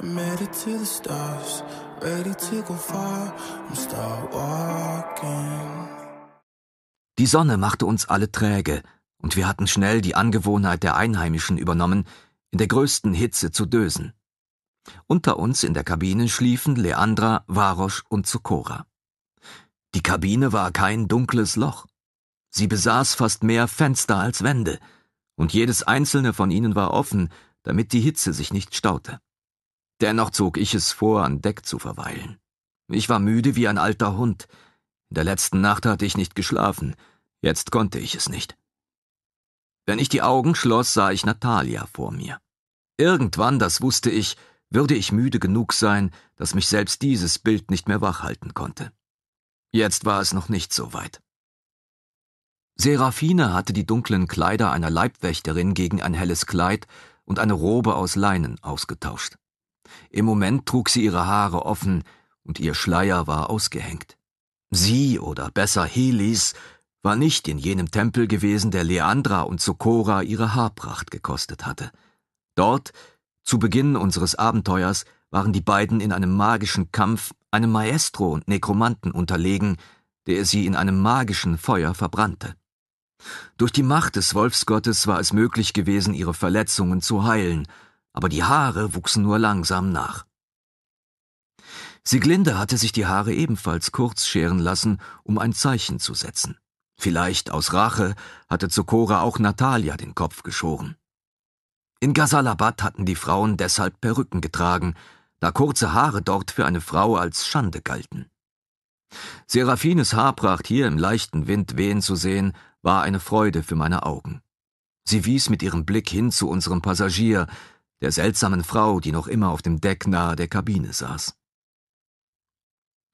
I'm headed to the stars, ready to go far. and start walking. Die Sonne machte uns alle träge, und wir hatten schnell die Angewohnheit der Einheimischen übernommen, in der größten Hitze zu dösen. Unter uns in der Kabine schliefen Leandra, Varosch und Zukora. Die Kabine war kein dunkles Loch. Sie besaß fast mehr Fenster als Wände, und jedes einzelne von ihnen war offen, damit die Hitze sich nicht staute. Dennoch zog ich es vor, an Deck zu verweilen. Ich war müde wie ein alter Hund. In der letzten Nacht hatte ich nicht geschlafen, jetzt konnte ich es nicht. Wenn ich die Augen schloss, sah ich Natalia vor mir. Irgendwann, das wusste ich, würde ich müde genug sein, dass mich selbst dieses Bild nicht mehr wachhalten konnte. Jetzt war es noch nicht so weit. Seraphine hatte die dunklen Kleider einer Leibwächterin gegen ein helles Kleid und eine Robe aus Leinen ausgetauscht. Im Moment trug sie ihre Haare offen und ihr Schleier war ausgehängt. Sie oder besser Helis war nicht in jenem Tempel gewesen, der Leandra und Sokora ihre Haarpracht gekostet hatte. Dort, zu Beginn unseres Abenteuers, waren die beiden in einem magischen Kampf einem Maestro und Nekromanten unterlegen, der sie in einem magischen Feuer verbrannte. Durch die Macht des Wolfsgottes war es möglich gewesen, ihre Verletzungen zu heilen – aber die Haare wuchsen nur langsam nach. Sieglinde hatte sich die Haare ebenfalls kurz scheren lassen, um ein Zeichen zu setzen. Vielleicht aus Rache hatte Zokora auch Natalia den Kopf geschoren. In Ghasalabad hatten die Frauen deshalb Perücken getragen, da kurze Haare dort für eine Frau als Schande galten. Seraphines Haarpracht hier im leichten Wind wehen zu sehen, war eine Freude für meine Augen. Sie wies mit ihrem Blick hin zu unserem Passagier, der seltsamen Frau, die noch immer auf dem Deck nahe der Kabine saß.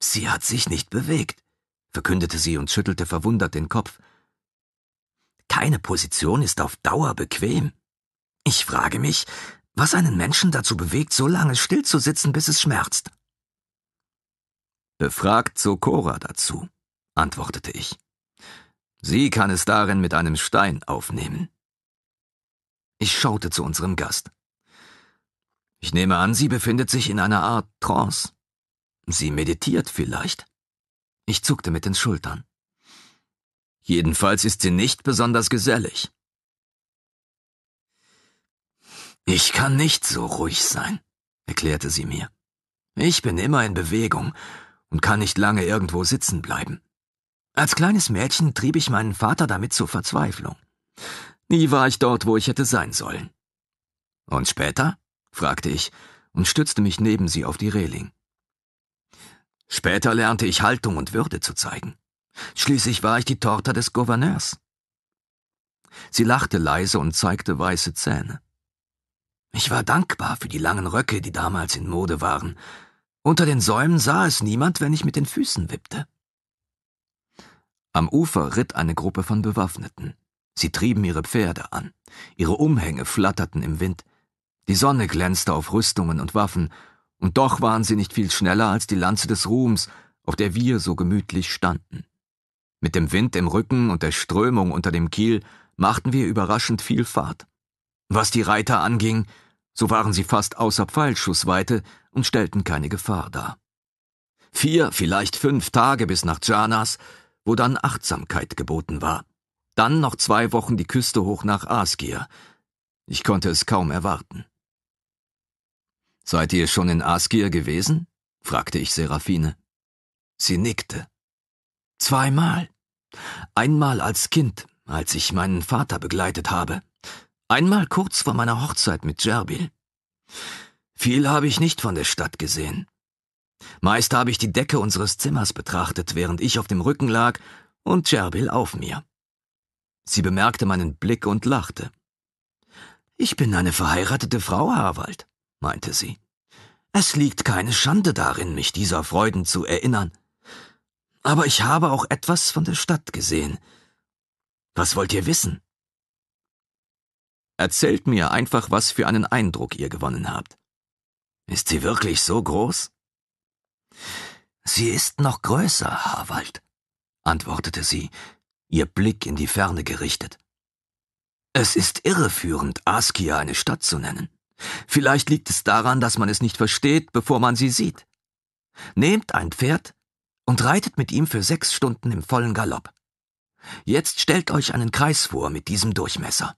Sie hat sich nicht bewegt, verkündete sie und schüttelte verwundert den Kopf. Keine Position ist auf Dauer bequem. Ich frage mich, was einen Menschen dazu bewegt, so lange stillzusitzen, bis es schmerzt. Befragt Sokora dazu, antwortete ich. Sie kann es darin mit einem Stein aufnehmen. Ich schaute zu unserem Gast. Ich nehme an, sie befindet sich in einer Art Trance. Sie meditiert vielleicht. Ich zuckte mit den Schultern. Jedenfalls ist sie nicht besonders gesellig. Ich kann nicht so ruhig sein, erklärte sie mir. Ich bin immer in Bewegung und kann nicht lange irgendwo sitzen bleiben. Als kleines Mädchen trieb ich meinen Vater damit zur Verzweiflung. Nie war ich dort, wo ich hätte sein sollen. Und später? fragte ich und stützte mich neben sie auf die Reling. Später lernte ich Haltung und Würde zu zeigen. Schließlich war ich die Tochter des Gouverneurs. Sie lachte leise und zeigte weiße Zähne. Ich war dankbar für die langen Röcke, die damals in Mode waren. Unter den Säumen sah es niemand, wenn ich mit den Füßen wippte. Am Ufer ritt eine Gruppe von Bewaffneten. Sie trieben ihre Pferde an. Ihre Umhänge flatterten im Wind. Die Sonne glänzte auf Rüstungen und Waffen, und doch waren sie nicht viel schneller als die Lanze des Ruhms, auf der wir so gemütlich standen. Mit dem Wind im Rücken und der Strömung unter dem Kiel machten wir überraschend viel Fahrt. Was die Reiter anging, so waren sie fast außer Pfeilschussweite und stellten keine Gefahr dar. Vier, vielleicht fünf Tage bis nach Janas, wo dann Achtsamkeit geboten war. Dann noch zwei Wochen die Küste hoch nach Asgir. Ich konnte es kaum erwarten. Seid ihr schon in Askir gewesen? fragte ich Seraphine. Sie nickte. Zweimal. Einmal als Kind, als ich meinen Vater begleitet habe. Einmal kurz vor meiner Hochzeit mit Jerbil. Viel habe ich nicht von der Stadt gesehen. Meist habe ich die Decke unseres Zimmers betrachtet, während ich auf dem Rücken lag und Jerbil auf mir. Sie bemerkte meinen Blick und lachte. Ich bin eine verheiratete Frau, Harwald meinte sie. Es liegt keine Schande darin, mich dieser Freuden zu erinnern. Aber ich habe auch etwas von der Stadt gesehen. Was wollt ihr wissen? Erzählt mir einfach, was für einen Eindruck ihr gewonnen habt. Ist sie wirklich so groß? Sie ist noch größer, Harwald, antwortete sie, ihr Blick in die Ferne gerichtet. Es ist irreführend, Askia eine Stadt zu nennen. Vielleicht liegt es daran, dass man es nicht versteht, bevor man sie sieht. Nehmt ein Pferd und reitet mit ihm für sechs Stunden im vollen Galopp. Jetzt stellt euch einen Kreis vor mit diesem Durchmesser.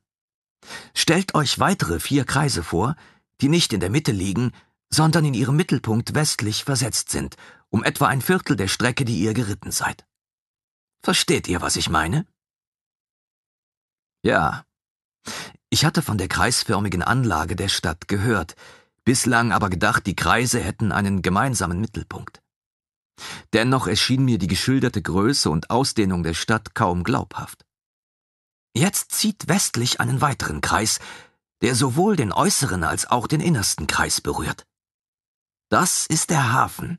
Stellt euch weitere vier Kreise vor, die nicht in der Mitte liegen, sondern in ihrem Mittelpunkt westlich versetzt sind, um etwa ein Viertel der Strecke, die ihr geritten seid. Versteht ihr, was ich meine? Ja. Ich hatte von der kreisförmigen Anlage der Stadt gehört, bislang aber gedacht, die Kreise hätten einen gemeinsamen Mittelpunkt. Dennoch erschien mir die geschilderte Größe und Ausdehnung der Stadt kaum glaubhaft. Jetzt zieht westlich einen weiteren Kreis, der sowohl den äußeren als auch den innersten Kreis berührt. Das ist der Hafen.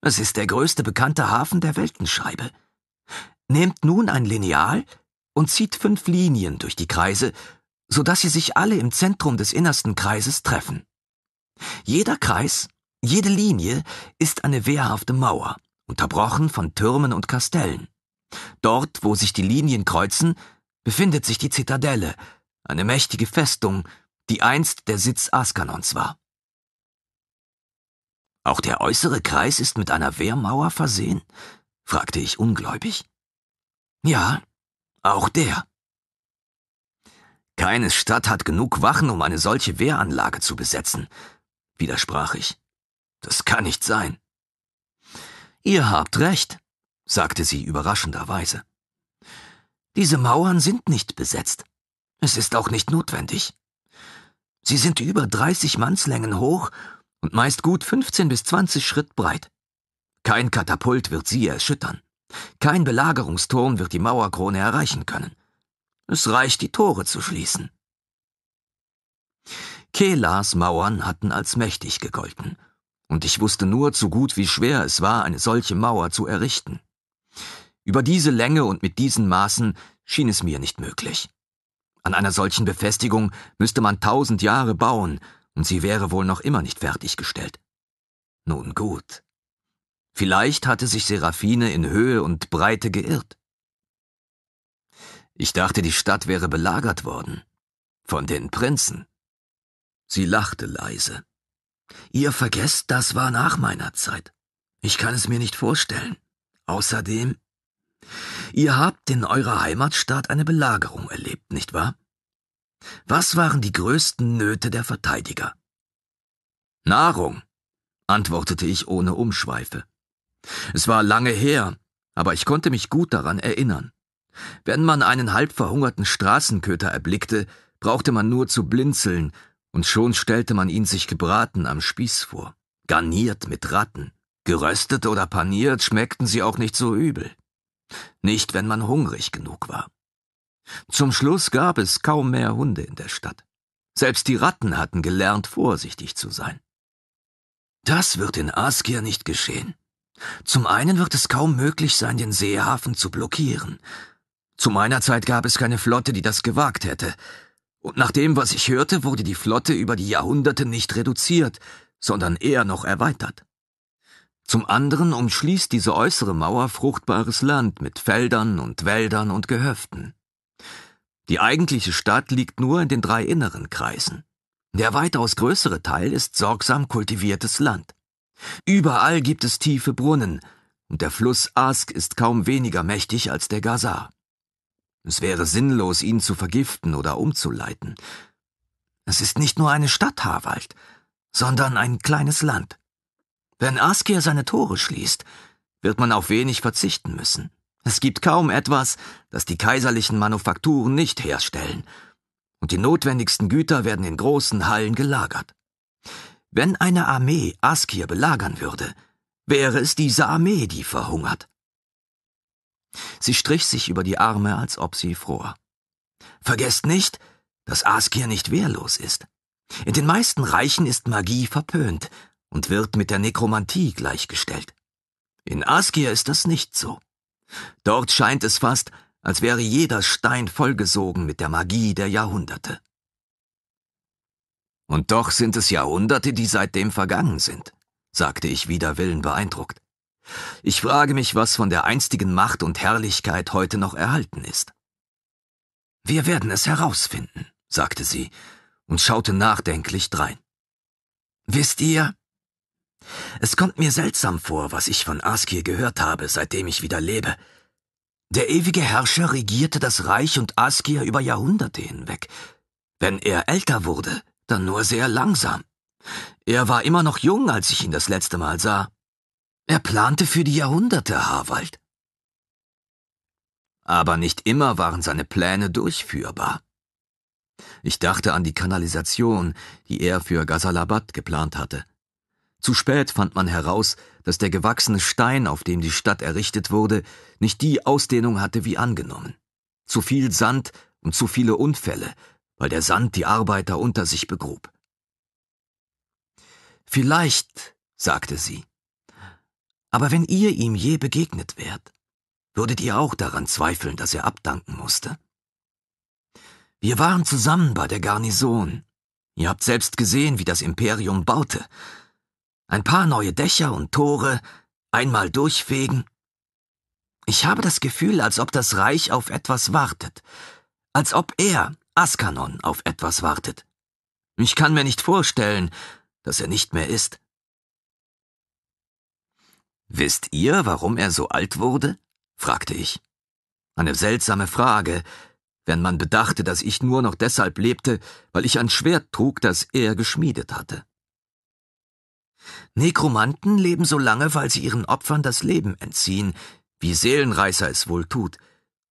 Es ist der größte bekannte Hafen der Weltenscheibe. Nehmt nun ein Lineal und zieht fünf Linien durch die Kreise, so dass sie sich alle im Zentrum des innersten Kreises treffen. Jeder Kreis, jede Linie ist eine wehrhafte Mauer, unterbrochen von Türmen und Kastellen. Dort, wo sich die Linien kreuzen, befindet sich die Zitadelle, eine mächtige Festung, die einst der Sitz Askanons war. Auch der äußere Kreis ist mit einer Wehrmauer versehen? fragte ich ungläubig. Ja, auch der, keine Stadt hat genug Wachen, um eine solche Wehranlage zu besetzen, widersprach ich. Das kann nicht sein. Ihr habt recht, sagte sie überraschenderweise. Diese Mauern sind nicht besetzt. Es ist auch nicht notwendig. Sie sind über 30 Mannslängen hoch und meist gut 15 bis 20 Schritt breit. Kein Katapult wird sie erschüttern. Kein Belagerungsturm wird die Mauerkrone erreichen können. Es reicht, die Tore zu schließen. Kelas Mauern hatten als mächtig gegolten, und ich wusste nur zu gut, wie schwer es war, eine solche Mauer zu errichten. Über diese Länge und mit diesen Maßen schien es mir nicht möglich. An einer solchen Befestigung müsste man tausend Jahre bauen, und sie wäre wohl noch immer nicht fertiggestellt. Nun gut. Vielleicht hatte sich Seraphine in Höhe und Breite geirrt. Ich dachte, die Stadt wäre belagert worden. Von den Prinzen. Sie lachte leise. Ihr vergesst, das war nach meiner Zeit. Ich kann es mir nicht vorstellen. Außerdem, ihr habt in eurer Heimatstadt eine Belagerung erlebt, nicht wahr? Was waren die größten Nöte der Verteidiger? Nahrung, antwortete ich ohne Umschweife. Es war lange her, aber ich konnte mich gut daran erinnern. Wenn man einen halb verhungerten Straßenköter erblickte, brauchte man nur zu blinzeln, und schon stellte man ihn sich gebraten am Spieß vor, garniert mit Ratten. Geröstet oder paniert schmeckten sie auch nicht so übel. Nicht, wenn man hungrig genug war. Zum Schluss gab es kaum mehr Hunde in der Stadt. Selbst die Ratten hatten gelernt, vorsichtig zu sein. Das wird in Askir nicht geschehen. Zum einen wird es kaum möglich sein, den Seehafen zu blockieren, zu meiner Zeit gab es keine Flotte, die das gewagt hätte. Und nach dem, was ich hörte, wurde die Flotte über die Jahrhunderte nicht reduziert, sondern eher noch erweitert. Zum anderen umschließt diese äußere Mauer fruchtbares Land mit Feldern und Wäldern und Gehöften. Die eigentliche Stadt liegt nur in den drei inneren Kreisen. Der weitaus größere Teil ist sorgsam kultiviertes Land. Überall gibt es tiefe Brunnen, und der Fluss Ask ist kaum weniger mächtig als der Gazar. Es wäre sinnlos, ihn zu vergiften oder umzuleiten. Es ist nicht nur eine Stadt Harwald, sondern ein kleines Land. Wenn Askir seine Tore schließt, wird man auf wenig verzichten müssen. Es gibt kaum etwas, das die kaiserlichen Manufakturen nicht herstellen, und die notwendigsten Güter werden in großen Hallen gelagert. Wenn eine Armee Askir belagern würde, wäre es diese Armee, die verhungert. Sie strich sich über die Arme, als ob sie fror. Vergesst nicht, dass Askir nicht wehrlos ist. In den meisten Reichen ist Magie verpönt und wird mit der Nekromantie gleichgestellt. In Askir ist das nicht so. Dort scheint es fast, als wäre jeder Stein vollgesogen mit der Magie der Jahrhunderte. Und doch sind es Jahrhunderte, die seitdem vergangen sind, sagte ich wider Willen beeindruckt. Ich frage mich, was von der einstigen Macht und Herrlichkeit heute noch erhalten ist. Wir werden es herausfinden, sagte sie und schaute nachdenklich drein. Wisst ihr? Es kommt mir seltsam vor, was ich von Askir gehört habe, seitdem ich wieder lebe. Der ewige Herrscher regierte das Reich und Askir über Jahrhunderte hinweg. Wenn er älter wurde, dann nur sehr langsam. Er war immer noch jung, als ich ihn das letzte Mal sah. Er plante für die Jahrhunderte, Harwald. Aber nicht immer waren seine Pläne durchführbar. Ich dachte an die Kanalisation, die er für Ghazalabad geplant hatte. Zu spät fand man heraus, dass der gewachsene Stein, auf dem die Stadt errichtet wurde, nicht die Ausdehnung hatte wie angenommen. Zu viel Sand und zu viele Unfälle, weil der Sand die Arbeiter unter sich begrub. Vielleicht, sagte sie, aber wenn ihr ihm je begegnet wärt, würdet ihr auch daran zweifeln, dass er abdanken musste? Wir waren zusammen bei der Garnison. Ihr habt selbst gesehen, wie das Imperium baute. Ein paar neue Dächer und Tore, einmal durchfegen. Ich habe das Gefühl, als ob das Reich auf etwas wartet, als ob er, Askanon, auf etwas wartet. Ich kann mir nicht vorstellen, dass er nicht mehr ist. Wisst ihr, warum er so alt wurde? fragte ich. Eine seltsame Frage, wenn man bedachte, dass ich nur noch deshalb lebte, weil ich ein Schwert trug, das er geschmiedet hatte. Nekromanten leben so lange, weil sie ihren Opfern das Leben entziehen, wie Seelenreißer es wohl tut,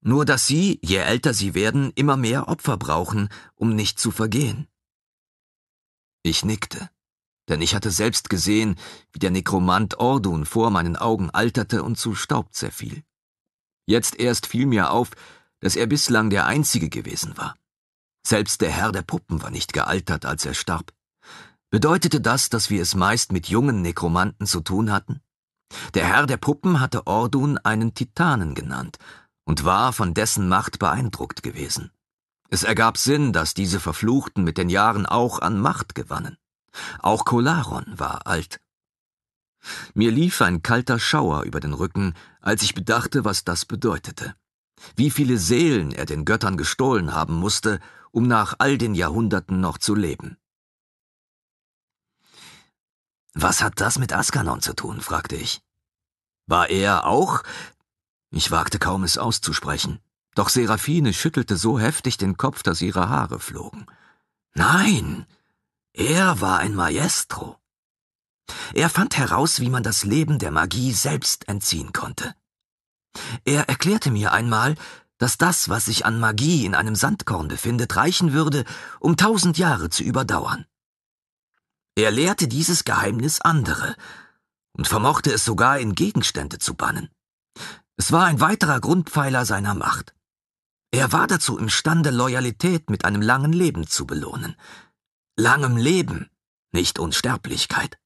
nur dass sie, je älter sie werden, immer mehr Opfer brauchen, um nicht zu vergehen. Ich nickte denn ich hatte selbst gesehen, wie der Nekromant Ordun vor meinen Augen alterte und zu Staub zerfiel. Jetzt erst fiel mir auf, dass er bislang der Einzige gewesen war. Selbst der Herr der Puppen war nicht gealtert, als er starb. Bedeutete das, dass wir es meist mit jungen Nekromanten zu tun hatten? Der Herr der Puppen hatte Ordun einen Titanen genannt und war von dessen Macht beeindruckt gewesen. Es ergab Sinn, dass diese Verfluchten mit den Jahren auch an Macht gewannen. Auch Kolaron war alt. Mir lief ein kalter Schauer über den Rücken, als ich bedachte, was das bedeutete. Wie viele Seelen er den Göttern gestohlen haben musste, um nach all den Jahrhunderten noch zu leben. Was hat das mit Askanon zu tun? fragte ich. War er auch? Ich wagte kaum es auszusprechen, doch Seraphine schüttelte so heftig den Kopf, dass ihre Haare flogen. Nein, er war ein Maestro. Er fand heraus, wie man das Leben der Magie selbst entziehen konnte. Er erklärte mir einmal, dass das, was sich an Magie in einem Sandkorn befindet, reichen würde, um tausend Jahre zu überdauern. Er lehrte dieses Geheimnis andere und vermochte es sogar in Gegenstände zu bannen. Es war ein weiterer Grundpfeiler seiner Macht. Er war dazu imstande, Loyalität mit einem langen Leben zu belohnen langem Leben, nicht Unsterblichkeit.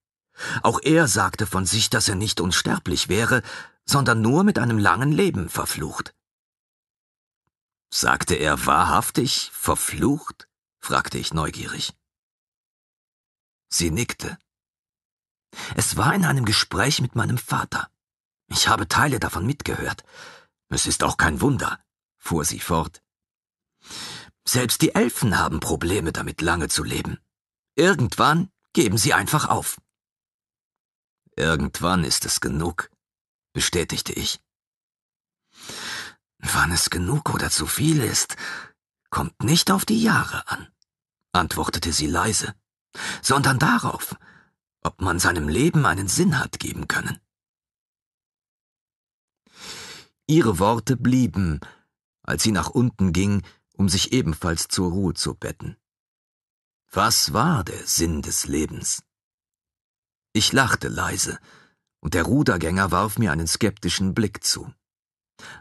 Auch er sagte von sich, dass er nicht unsterblich wäre, sondern nur mit einem langen Leben verflucht. Sagte er wahrhaftig verflucht? fragte ich neugierig. Sie nickte. Es war in einem Gespräch mit meinem Vater. Ich habe Teile davon mitgehört. Es ist auch kein Wunder, fuhr sie fort, selbst die Elfen haben Probleme damit, lange zu leben. Irgendwann geben sie einfach auf. Irgendwann ist es genug, bestätigte ich. Wann es genug oder zu viel ist, kommt nicht auf die Jahre an, antwortete sie leise, sondern darauf, ob man seinem Leben einen Sinn hat geben können. Ihre Worte blieben, als sie nach unten ging, um sich ebenfalls zur Ruhe zu betten. Was war der Sinn des Lebens? Ich lachte leise, und der Rudergänger warf mir einen skeptischen Blick zu.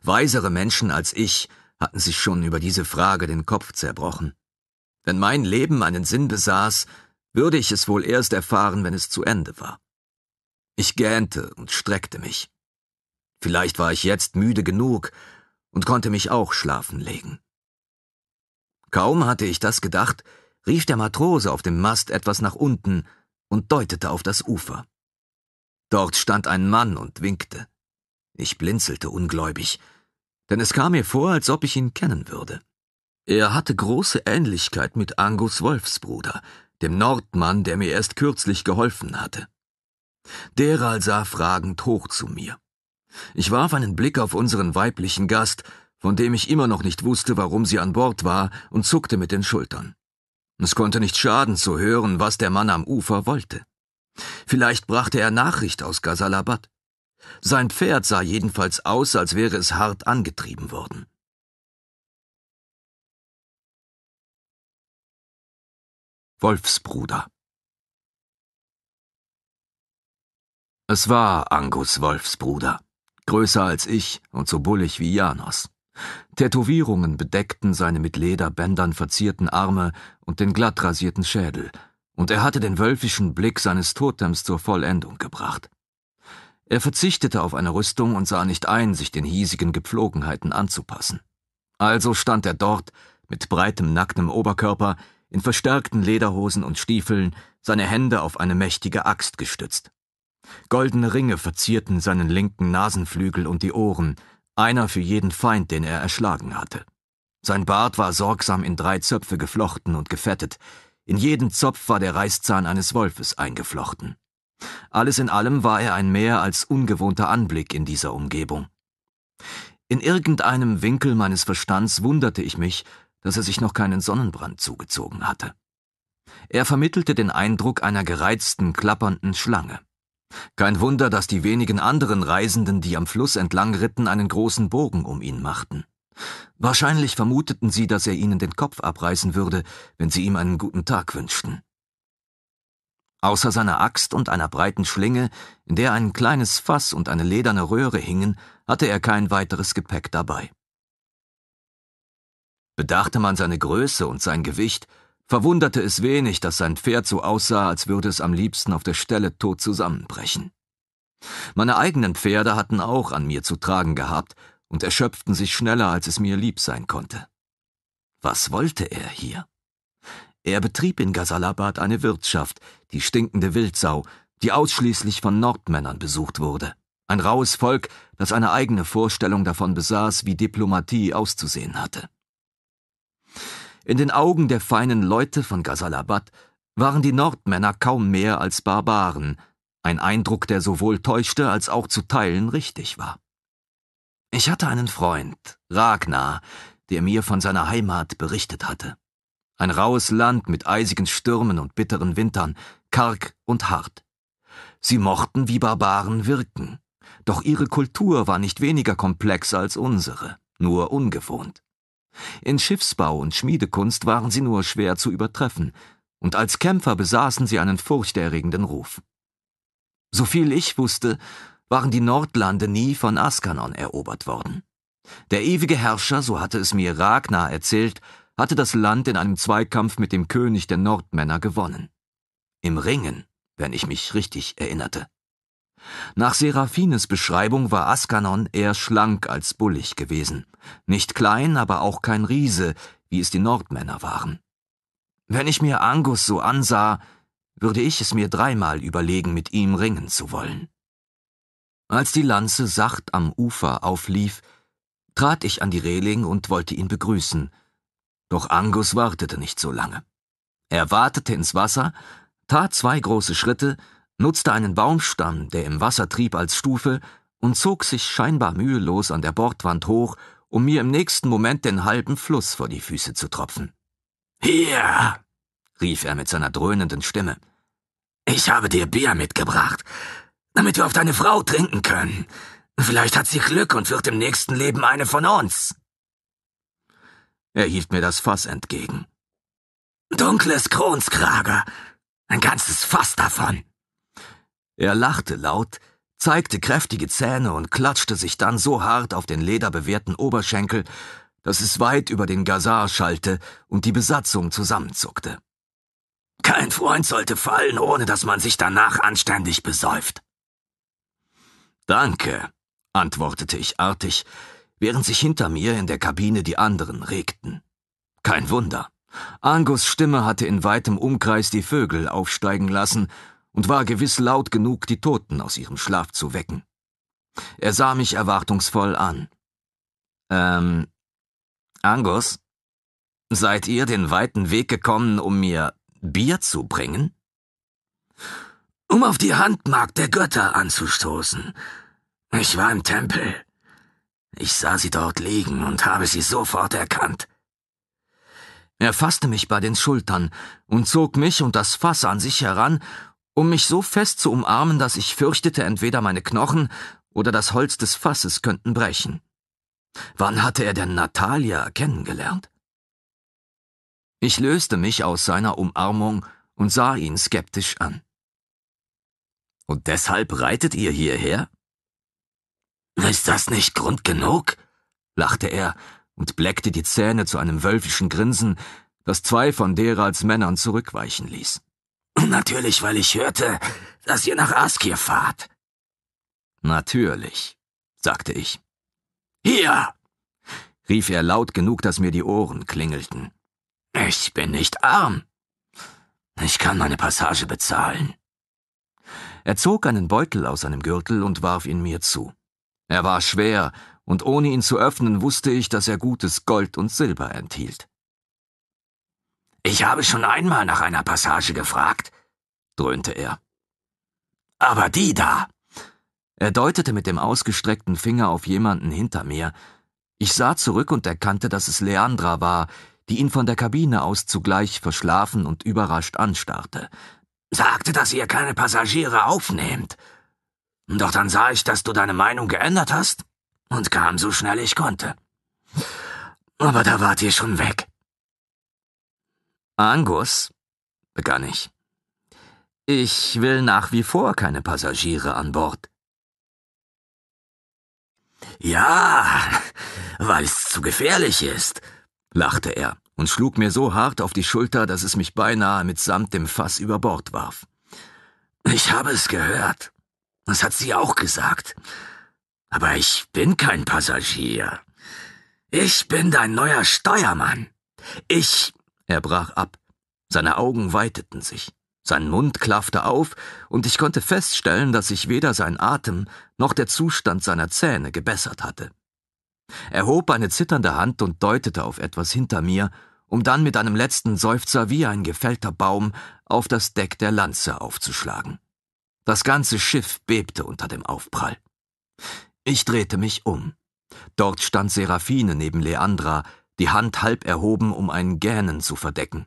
Weisere Menschen als ich hatten sich schon über diese Frage den Kopf zerbrochen. Wenn mein Leben einen Sinn besaß, würde ich es wohl erst erfahren, wenn es zu Ende war. Ich gähnte und streckte mich. Vielleicht war ich jetzt müde genug und konnte mich auch schlafen legen. Kaum hatte ich das gedacht, rief der Matrose auf dem Mast etwas nach unten und deutete auf das Ufer. Dort stand ein Mann und winkte. Ich blinzelte ungläubig, denn es kam mir vor, als ob ich ihn kennen würde. Er hatte große Ähnlichkeit mit Angus Wolfsbruder, dem Nordmann, der mir erst kürzlich geholfen hatte. Deral sah fragend hoch zu mir. Ich warf einen Blick auf unseren weiblichen Gast, von dem ich immer noch nicht wusste, warum sie an Bord war, und zuckte mit den Schultern. Es konnte nicht schaden zu hören, was der Mann am Ufer wollte. Vielleicht brachte er Nachricht aus Ghasalabad. Sein Pferd sah jedenfalls aus, als wäre es hart angetrieben worden. Wolfsbruder Es war Angus Wolfsbruder, größer als ich und so bullig wie Janos. Tätowierungen bedeckten seine mit Lederbändern verzierten Arme und den glattrasierten Schädel, und er hatte den wölfischen Blick seines Totems zur Vollendung gebracht. Er verzichtete auf eine Rüstung und sah nicht ein, sich den hiesigen Gepflogenheiten anzupassen. Also stand er dort, mit breitem, nacktem Oberkörper, in verstärkten Lederhosen und Stiefeln, seine Hände auf eine mächtige Axt gestützt. Goldene Ringe verzierten seinen linken Nasenflügel und die Ohren, einer für jeden Feind, den er erschlagen hatte. Sein Bart war sorgsam in drei Zöpfe geflochten und gefettet, in jeden Zopf war der Reißzahn eines Wolfes eingeflochten. Alles in allem war er ein mehr als ungewohnter Anblick in dieser Umgebung. In irgendeinem Winkel meines Verstands wunderte ich mich, dass er sich noch keinen Sonnenbrand zugezogen hatte. Er vermittelte den Eindruck einer gereizten, klappernden Schlange. Kein Wunder, dass die wenigen anderen Reisenden, die am Fluss entlang ritten, einen großen Bogen um ihn machten. Wahrscheinlich vermuteten sie, dass er ihnen den Kopf abreißen würde, wenn sie ihm einen guten Tag wünschten. Außer seiner Axt und einer breiten Schlinge, in der ein kleines Fass und eine lederne Röhre hingen, hatte er kein weiteres Gepäck dabei. Bedachte man seine Größe und sein Gewicht, verwunderte es wenig, dass sein Pferd so aussah, als würde es am liebsten auf der Stelle tot zusammenbrechen. Meine eigenen Pferde hatten auch an mir zu tragen gehabt und erschöpften sich schneller, als es mir lieb sein konnte. Was wollte er hier? Er betrieb in Ghazalabad eine Wirtschaft, die stinkende Wildsau, die ausschließlich von Nordmännern besucht wurde. Ein raues Volk, das eine eigene Vorstellung davon besaß, wie Diplomatie auszusehen hatte. In den Augen der feinen Leute von Ghazalabad waren die Nordmänner kaum mehr als Barbaren, ein Eindruck, der sowohl täuschte als auch zu Teilen richtig war. Ich hatte einen Freund, Ragnar, der mir von seiner Heimat berichtet hatte. Ein raues Land mit eisigen Stürmen und bitteren Wintern, karg und hart. Sie mochten wie Barbaren wirken, doch ihre Kultur war nicht weniger komplex als unsere, nur ungewohnt. In Schiffsbau und Schmiedekunst waren sie nur schwer zu übertreffen, und als Kämpfer besaßen sie einen furchterregenden Ruf. Soviel ich wusste, waren die Nordlande nie von Askanon erobert worden. Der ewige Herrscher, so hatte es mir Ragnar erzählt, hatte das Land in einem Zweikampf mit dem König der Nordmänner gewonnen. Im Ringen, wenn ich mich richtig erinnerte. Nach Seraphines Beschreibung war Askanon eher schlank als bullig gewesen. Nicht klein, aber auch kein Riese, wie es die Nordmänner waren. Wenn ich mir Angus so ansah, würde ich es mir dreimal überlegen, mit ihm ringen zu wollen. Als die Lanze sacht am Ufer auflief, trat ich an die Reling und wollte ihn begrüßen. Doch Angus wartete nicht so lange. Er watete ins Wasser, tat zwei große Schritte nutzte einen Baumstamm, der im Wasser trieb, als Stufe und zog sich scheinbar mühelos an der Bordwand hoch, um mir im nächsten Moment den halben Fluss vor die Füße zu tropfen. Hier! rief er mit seiner dröhnenden Stimme. Ich habe dir Bier mitgebracht, damit wir auf deine Frau trinken können. Vielleicht hat sie Glück und wird im nächsten Leben eine von uns. Er hielt mir das Fass entgegen. Dunkles Kronskrager. Ein ganzes Fass davon. Er lachte laut, zeigte kräftige Zähne und klatschte sich dann so hart auf den lederbewehrten Oberschenkel, dass es weit über den Gazar schallte und die Besatzung zusammenzuckte. Kein Freund sollte fallen, ohne dass man sich danach anständig besäuft. Danke, antwortete ich artig, während sich hinter mir in der Kabine die anderen regten. Kein Wunder. Angus Stimme hatte in weitem Umkreis die Vögel aufsteigen lassen, und war gewiss laut genug, die Toten aus ihrem Schlaf zu wecken. Er sah mich erwartungsvoll an. Ähm, Angus, seid ihr den weiten Weg gekommen, um mir Bier zu bringen? Um auf die Handmark der Götter anzustoßen. Ich war im Tempel. Ich sah sie dort liegen und habe sie sofort erkannt. Er fasste mich bei den Schultern und zog mich und das Fass an sich heran um mich so fest zu umarmen, dass ich fürchtete, entweder meine Knochen oder das Holz des Fasses könnten brechen. Wann hatte er denn Natalia kennengelernt? Ich löste mich aus seiner Umarmung und sah ihn skeptisch an. Und deshalb reitet ihr hierher? Ist das nicht Grund genug? lachte er und bleckte die Zähne zu einem wölfischen Grinsen, das zwei von Derals Männern zurückweichen ließ. Natürlich, weil ich hörte, dass ihr nach Askir fahrt. Natürlich, sagte ich. Hier! rief er laut genug, dass mir die Ohren klingelten. Ich bin nicht arm. Ich kann meine Passage bezahlen. Er zog einen Beutel aus seinem Gürtel und warf ihn mir zu. Er war schwer, und ohne ihn zu öffnen wusste ich, dass er gutes Gold und Silber enthielt. Ich habe schon einmal nach einer Passage gefragt, dröhnte er. Aber die da. Er deutete mit dem ausgestreckten Finger auf jemanden hinter mir. Ich sah zurück und erkannte, dass es Leandra war, die ihn von der Kabine aus zugleich verschlafen und überrascht anstarrte. Sagte, dass ihr keine Passagiere aufnehmt. Doch dann sah ich, dass du deine Meinung geändert hast und kam so schnell ich konnte. Aber da wart ihr schon weg. Angus, begann ich. Ich will nach wie vor keine Passagiere an Bord. Ja, weil's zu gefährlich ist, lachte er und schlug mir so hart auf die Schulter, dass es mich beinahe mitsamt dem Fass über Bord warf. Ich habe es gehört. Das hat sie auch gesagt. Aber ich bin kein Passagier. Ich bin dein neuer Steuermann. Ich er brach ab. Seine Augen weiteten sich. Sein Mund klaffte auf, und ich konnte feststellen, dass sich weder sein Atem noch der Zustand seiner Zähne gebessert hatte. Er hob eine zitternde Hand und deutete auf etwas hinter mir, um dann mit einem letzten Seufzer wie ein gefällter Baum auf das Deck der Lanze aufzuschlagen. Das ganze Schiff bebte unter dem Aufprall. Ich drehte mich um. Dort stand Seraphine neben Leandra, die Hand halb erhoben, um ein Gähnen zu verdecken.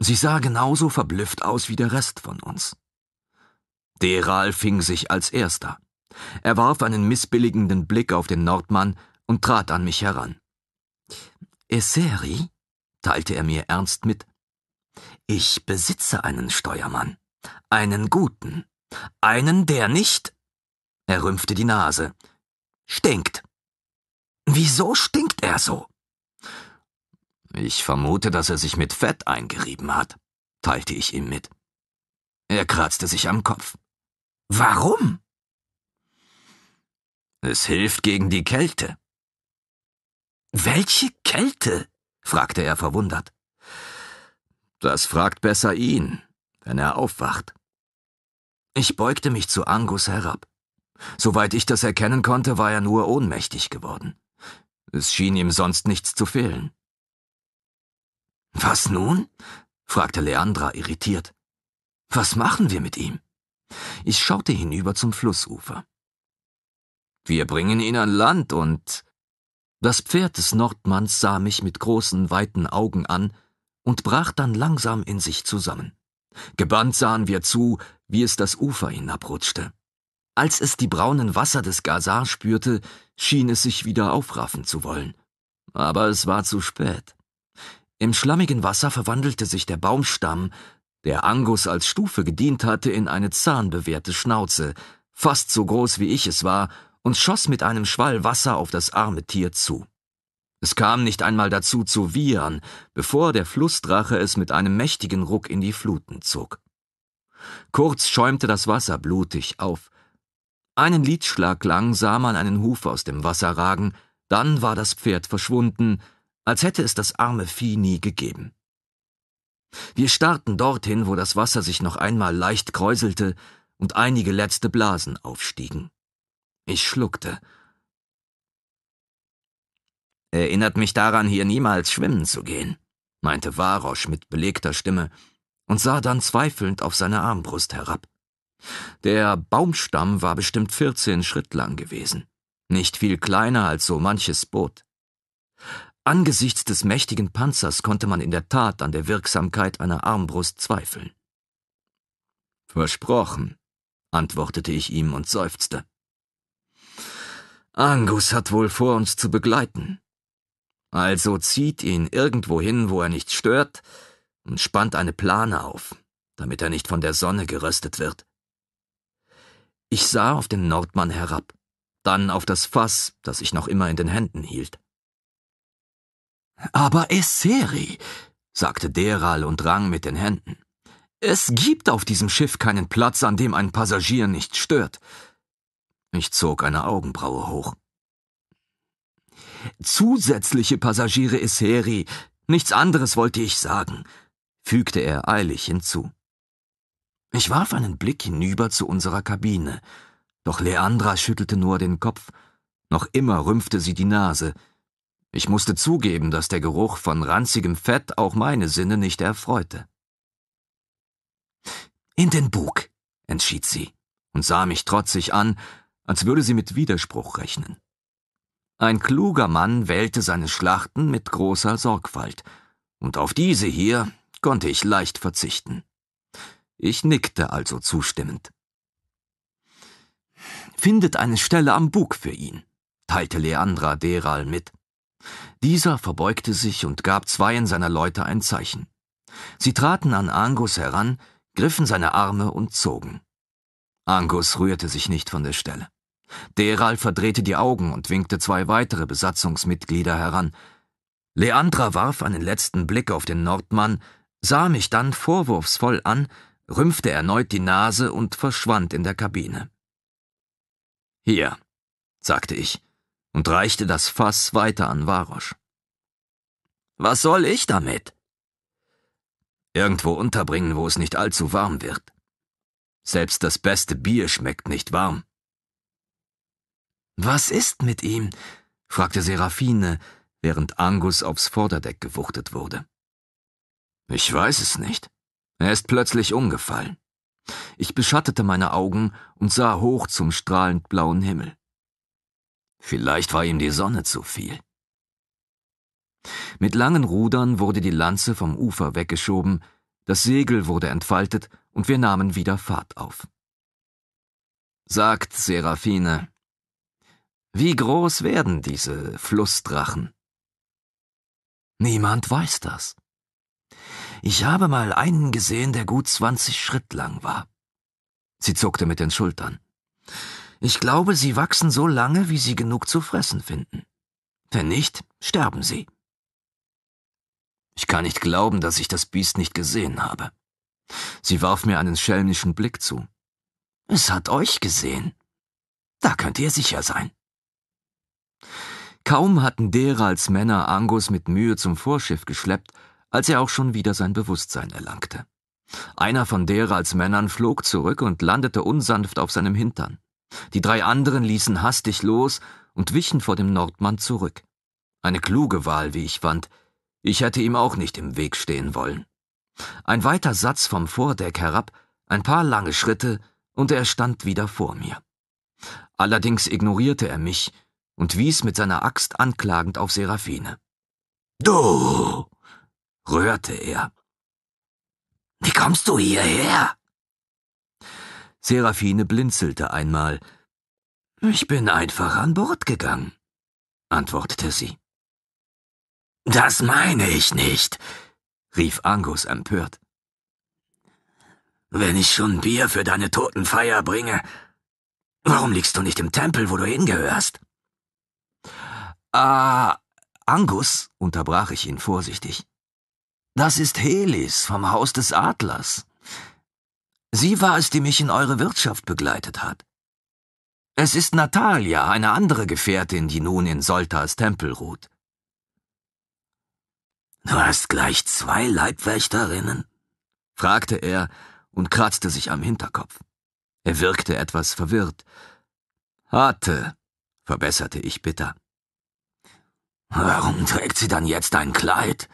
Sie sah genauso verblüfft aus wie der Rest von uns. Deral fing sich als erster. Er warf einen missbilligenden Blick auf den Nordmann und trat an mich heran. Esseri, teilte er mir ernst mit, ich besitze einen Steuermann, einen guten, einen, der nicht. Er rümpfte die Nase. Stinkt. Wieso stinkt er so? Ich vermute, dass er sich mit Fett eingerieben hat, teilte ich ihm mit. Er kratzte sich am Kopf. Warum? Es hilft gegen die Kälte. Welche Kälte? fragte er verwundert. Das fragt besser ihn, wenn er aufwacht. Ich beugte mich zu Angus herab. Soweit ich das erkennen konnte, war er nur ohnmächtig geworden. Es schien ihm sonst nichts zu fehlen. Was nun? fragte Leandra irritiert. Was machen wir mit ihm? Ich schaute hinüber zum Flussufer. Wir bringen ihn an Land und. Das Pferd des Nordmanns sah mich mit großen, weiten Augen an und brach dann langsam in sich zusammen. Gebannt sahen wir zu, wie es das Ufer hinabrutschte. Als es die braunen Wasser des Gazar spürte, schien es sich wieder aufraffen zu wollen. Aber es war zu spät. Im schlammigen Wasser verwandelte sich der Baumstamm, der Angus als Stufe gedient hatte, in eine zahnbewehrte Schnauze, fast so groß wie ich es war, und schoss mit einem Schwall Wasser auf das arme Tier zu. Es kam nicht einmal dazu zu wiehern, bevor der Flussdrache es mit einem mächtigen Ruck in die Fluten zog. Kurz schäumte das Wasser blutig auf. Einen Liedschlag lang sah man einen Huf aus dem Wasser ragen, dann war das Pferd verschwunden, als hätte es das arme Vieh nie gegeben. Wir starrten dorthin, wo das Wasser sich noch einmal leicht kräuselte und einige letzte Blasen aufstiegen. Ich schluckte. Erinnert mich daran, hier niemals schwimmen zu gehen, meinte Warosch mit belegter Stimme und sah dann zweifelnd auf seine Armbrust herab. Der Baumstamm war bestimmt vierzehn Schritt lang gewesen, nicht viel kleiner als so manches Boot. Angesichts des mächtigen Panzers konnte man in der Tat an der Wirksamkeit einer Armbrust zweifeln. Versprochen, antwortete ich ihm und seufzte. Angus hat wohl vor, uns zu begleiten. Also zieht ihn irgendwo hin, wo er nichts stört, und spannt eine Plane auf, damit er nicht von der Sonne geröstet wird. Ich sah auf den Nordmann herab, dann auf das Fass, das ich noch immer in den Händen hielt. Aber Esseri, sagte Deral und rang mit den Händen. Es gibt auf diesem Schiff keinen Platz, an dem ein Passagier nicht stört. Ich zog eine Augenbraue hoch. Zusätzliche Passagiere Esseri, nichts anderes wollte ich sagen, fügte er eilig hinzu. Ich warf einen Blick hinüber zu unserer Kabine, doch Leandra schüttelte nur den Kopf, noch immer rümpfte sie die Nase, ich musste zugeben, dass der Geruch von ranzigem Fett auch meine Sinne nicht erfreute. In den Bug, entschied sie und sah mich trotzig an, als würde sie mit Widerspruch rechnen. Ein kluger Mann wählte seine Schlachten mit großer Sorgfalt, und auf diese hier konnte ich leicht verzichten. Ich nickte also zustimmend. Findet eine Stelle am Bug für ihn, teilte Leandra Deral mit. Dieser verbeugte sich und gab zweien seiner Leute ein Zeichen. Sie traten an Angus heran, griffen seine Arme und zogen. Angus rührte sich nicht von der Stelle. Deral verdrehte die Augen und winkte zwei weitere Besatzungsmitglieder heran. Leandra warf einen letzten Blick auf den Nordmann, sah mich dann vorwurfsvoll an, rümpfte erneut die Nase und verschwand in der Kabine. Hier, sagte ich, und reichte das Fass weiter an Varosch. Was soll ich damit? Irgendwo unterbringen, wo es nicht allzu warm wird. Selbst das beste Bier schmeckt nicht warm. Was ist mit ihm? fragte Seraphine, während Angus aufs Vorderdeck gewuchtet wurde. Ich weiß es nicht. Er ist plötzlich umgefallen. Ich beschattete meine Augen und sah hoch zum strahlend blauen Himmel. Vielleicht war ihm die Sonne zu viel. Mit langen Rudern wurde die Lanze vom Ufer weggeschoben, das Segel wurde entfaltet und wir nahmen wieder Fahrt auf. Sagt Seraphine, wie groß werden diese Flussdrachen? Niemand weiß das. Ich habe mal einen gesehen, der gut zwanzig Schritt lang war. Sie zuckte mit den Schultern. Ich glaube, sie wachsen so lange, wie sie genug zu fressen finden. Wenn nicht, sterben sie. Ich kann nicht glauben, dass ich das Biest nicht gesehen habe. Sie warf mir einen schelmischen Blick zu. Es hat euch gesehen. Da könnt ihr sicher sein. Kaum hatten Derals Männer Angus mit Mühe zum Vorschiff geschleppt, als er auch schon wieder sein Bewusstsein erlangte. Einer von Derals Männern flog zurück und landete unsanft auf seinem Hintern. Die drei anderen ließen hastig los und wichen vor dem Nordmann zurück. Eine kluge Wahl, wie ich fand. Ich hätte ihm auch nicht im Weg stehen wollen. Ein weiter Satz vom Vordeck herab, ein paar lange Schritte, und er stand wieder vor mir. Allerdings ignorierte er mich und wies mit seiner Axt anklagend auf Seraphine. Du! rührte er. Wie kommst du hierher? Seraphine blinzelte einmal. Ich bin einfach an Bord gegangen, antwortete sie. Das meine ich nicht, rief Angus empört. Wenn ich schon Bier für deine Totenfeier bringe, warum liegst du nicht im Tempel, wo du hingehörst? Ah, Angus, unterbrach ich ihn vorsichtig. Das ist Helis vom Haus des Adlers. Sie war es, die mich in eure Wirtschaft begleitet hat. Es ist Natalia, eine andere Gefährtin, die nun in Soltas Tempel ruht. Du hast gleich zwei Leibwächterinnen? fragte er und kratzte sich am Hinterkopf. Er wirkte etwas verwirrt. Hatte, verbesserte ich bitter. Warum trägt sie dann jetzt ein Kleid?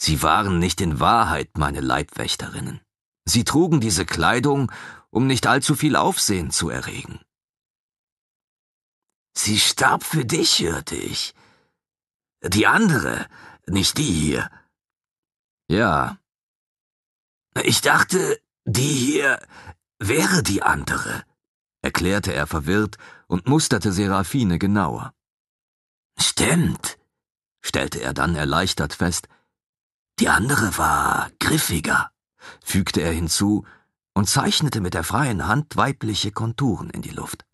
Sie waren nicht in Wahrheit meine Leibwächterinnen. Sie trugen diese Kleidung, um nicht allzu viel Aufsehen zu erregen. Sie starb für dich, hörte ich. Die andere, nicht die hier. Ja. Ich dachte, die hier wäre die andere, erklärte er verwirrt und musterte Seraphine genauer. Stimmt, stellte er dann erleichtert fest, die andere war griffiger, fügte er hinzu und zeichnete mit der freien Hand weibliche Konturen in die Luft.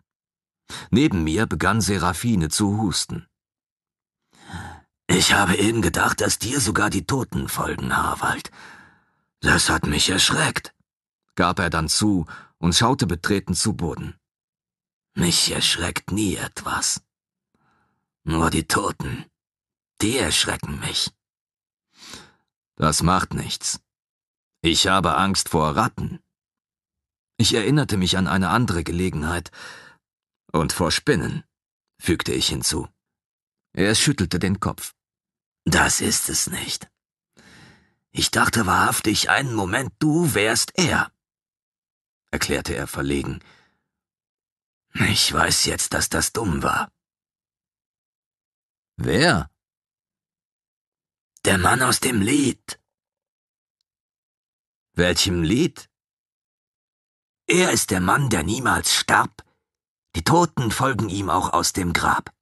Neben mir begann Seraphine zu husten. Ich habe eben gedacht, dass dir sogar die Toten folgen, Harwald. Das hat mich erschreckt, gab er dann zu und schaute betreten zu Boden. Mich erschreckt nie etwas. Nur die Toten, die erschrecken mich. Das macht nichts. Ich habe Angst vor Ratten. Ich erinnerte mich an eine andere Gelegenheit. Und vor Spinnen, fügte ich hinzu. Er schüttelte den Kopf. Das ist es nicht. Ich dachte wahrhaftig einen Moment, du wärst er, erklärte er verlegen. Ich weiß jetzt, dass das dumm war. Wer? Der Mann aus dem Lied. Welchem Lied? Er ist der Mann, der niemals starb. Die Toten folgen ihm auch aus dem Grab.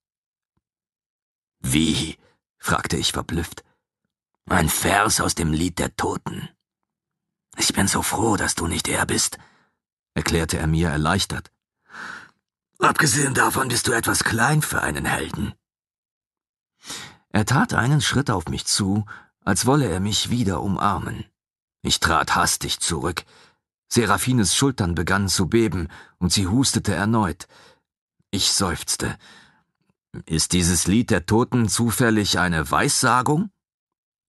Wie? fragte ich verblüfft. Ein Vers aus dem Lied der Toten. Ich bin so froh, dass du nicht er bist, erklärte er mir erleichtert. Abgesehen davon bist du etwas klein für einen Helden. Er tat einen Schritt auf mich zu, als wolle er mich wieder umarmen. Ich trat hastig zurück. Seraphines Schultern begannen zu beben und sie hustete erneut. Ich seufzte. Ist dieses Lied der Toten zufällig eine Weissagung?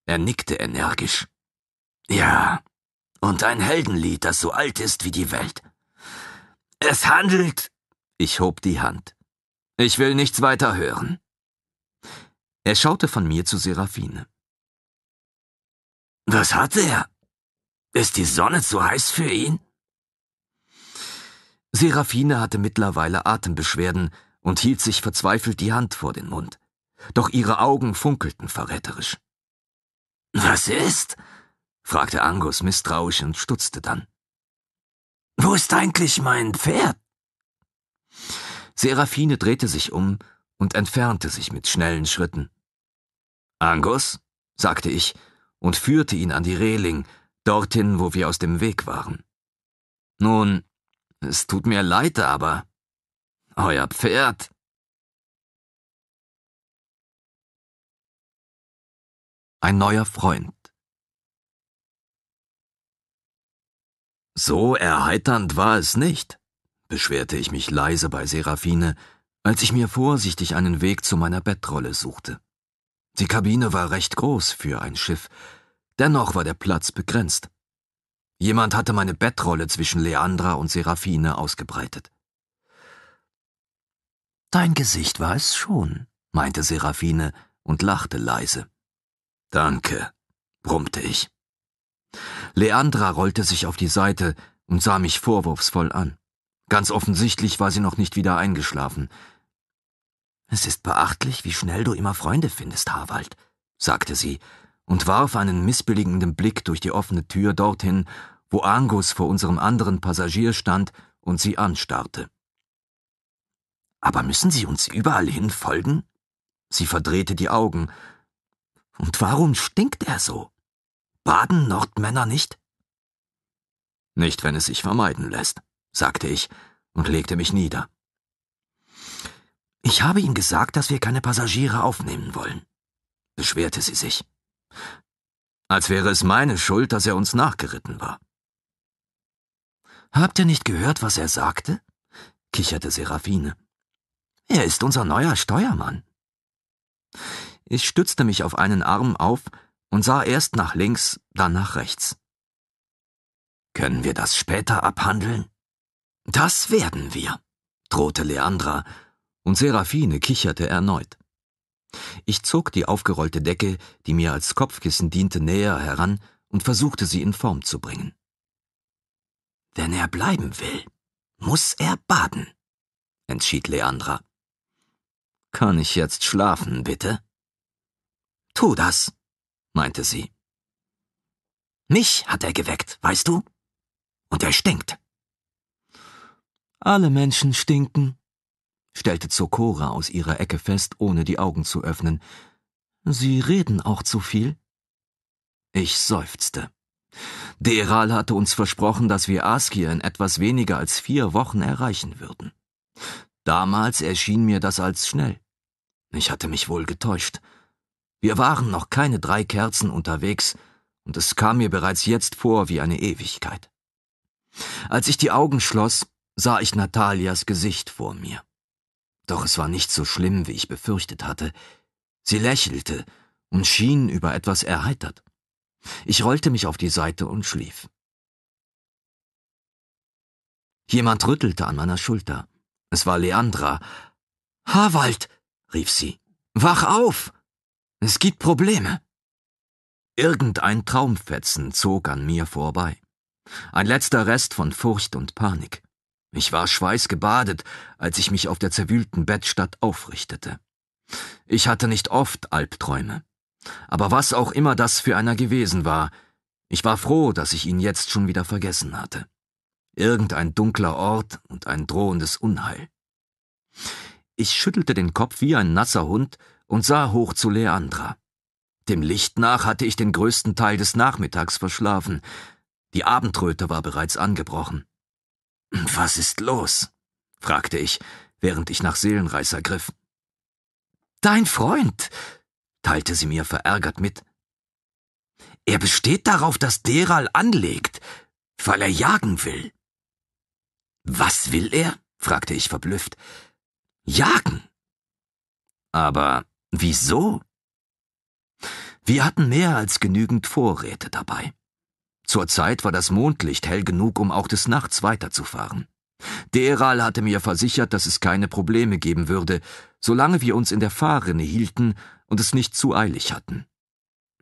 Er nickte energisch. Ja, und ein Heldenlied, das so alt ist wie die Welt. Es handelt. Ich hob die Hand. Ich will nichts weiter hören. Er schaute von mir zu Seraphine. Was hat er? Ist die Sonne zu heiß für ihn? Seraphine hatte mittlerweile Atembeschwerden und hielt sich verzweifelt die Hand vor den Mund. Doch ihre Augen funkelten verräterisch. Was ist? fragte Angus misstrauisch und stutzte dann. Wo ist eigentlich mein Pferd? Seraphine drehte sich um und entfernte sich mit schnellen Schritten. Angus, sagte ich und führte ihn an die Reling, dorthin, wo wir aus dem Weg waren. Nun, es tut mir leid, aber euer Pferd. Ein neuer Freund. So erheiternd war es nicht, beschwerte ich mich leise bei Seraphine, als ich mir vorsichtig einen Weg zu meiner Bettrolle suchte. Die Kabine war recht groß für ein Schiff, dennoch war der Platz begrenzt. Jemand hatte meine Bettrolle zwischen Leandra und Seraphine ausgebreitet. Dein Gesicht war es schon, meinte Seraphine und lachte leise. Danke, brummte ich. Leandra rollte sich auf die Seite und sah mich vorwurfsvoll an. Ganz offensichtlich war sie noch nicht wieder eingeschlafen. Es ist beachtlich, wie schnell du immer Freunde findest, Harwald, sagte sie und warf einen missbilligenden Blick durch die offene Tür dorthin, wo Angus vor unserem anderen Passagier stand und sie anstarrte. Aber müssen sie uns überall hin folgen? Sie verdrehte die Augen. Und warum stinkt er so? Baden Nordmänner nicht? Nicht, wenn es sich vermeiden lässt, sagte ich und legte mich nieder. Ich habe ihm gesagt, dass wir keine Passagiere aufnehmen wollen, beschwerte sie sich. Als wäre es meine Schuld, dass er uns nachgeritten war. Habt ihr nicht gehört, was er sagte? kicherte Seraphine. Er ist unser neuer Steuermann. Ich stützte mich auf einen Arm auf und sah erst nach links, dann nach rechts. Können wir das später abhandeln? Das werden wir, drohte Leandra, und Seraphine kicherte erneut. Ich zog die aufgerollte Decke, die mir als Kopfkissen diente, näher heran und versuchte sie in Form zu bringen. Wenn er bleiben will, muss er baden, entschied Leandra. Kann ich jetzt schlafen, bitte? Tu das, meinte sie. Mich hat er geweckt, weißt du? Und er stinkt. Alle Menschen stinken, stellte Zokora aus ihrer Ecke fest, ohne die Augen zu öffnen. Sie reden auch zu viel? Ich seufzte. Deral hatte uns versprochen, dass wir Askir in etwas weniger als vier Wochen erreichen würden. Damals erschien mir das als schnell. Ich hatte mich wohl getäuscht. Wir waren noch keine drei Kerzen unterwegs, und es kam mir bereits jetzt vor wie eine Ewigkeit. Als ich die Augen schloss, sah ich Natalias Gesicht vor mir. Doch es war nicht so schlimm, wie ich befürchtet hatte. Sie lächelte und schien über etwas erheitert. Ich rollte mich auf die Seite und schlief. Jemand rüttelte an meiner Schulter. Es war Leandra. Harwald, rief sie, wach auf! Es gibt Probleme. Irgendein Traumfetzen zog an mir vorbei. Ein letzter Rest von Furcht und Panik. Ich war schweißgebadet, als ich mich auf der zerwühlten Bettstatt aufrichtete. Ich hatte nicht oft Albträume. Aber was auch immer das für einer gewesen war, ich war froh, dass ich ihn jetzt schon wieder vergessen hatte. Irgendein dunkler Ort und ein drohendes Unheil. Ich schüttelte den Kopf wie ein nasser Hund und sah hoch zu Leandra. Dem Licht nach hatte ich den größten Teil des Nachmittags verschlafen. Die Abendröte war bereits angebrochen. Was ist los? fragte ich, während ich nach Seelenreißer griff. Dein Freund, teilte sie mir verärgert mit. Er besteht darauf, dass Deral anlegt, weil er jagen will. Was will er? fragte ich verblüfft. Jagen. Aber wieso? Wir hatten mehr als genügend Vorräte dabei. Zurzeit war das Mondlicht hell genug, um auch des Nachts weiterzufahren. Deral hatte mir versichert, dass es keine Probleme geben würde, solange wir uns in der Fahrrinne hielten und es nicht zu eilig hatten.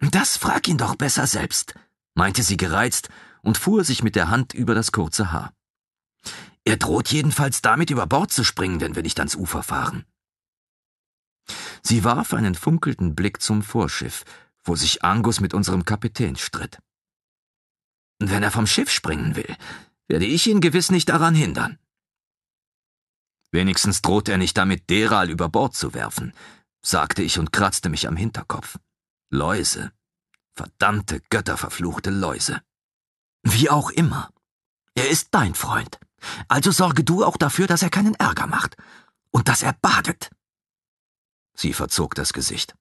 Das frag ihn doch besser selbst, meinte sie gereizt und fuhr sich mit der Hand über das kurze Haar. Er droht jedenfalls damit über Bord zu springen, wenn wir nicht ans Ufer fahren. Sie warf einen funkelnden Blick zum Vorschiff, wo sich Angus mit unserem Kapitän stritt. Wenn er vom Schiff springen will, werde ich ihn gewiss nicht daran hindern. Wenigstens droht er nicht damit, Deral über Bord zu werfen, sagte ich und kratzte mich am Hinterkopf. Läuse. Verdammte, götterverfluchte Läuse. Wie auch immer. Er ist dein Freund. Also sorge du auch dafür, dass er keinen Ärger macht. Und dass er badet. Sie verzog das Gesicht.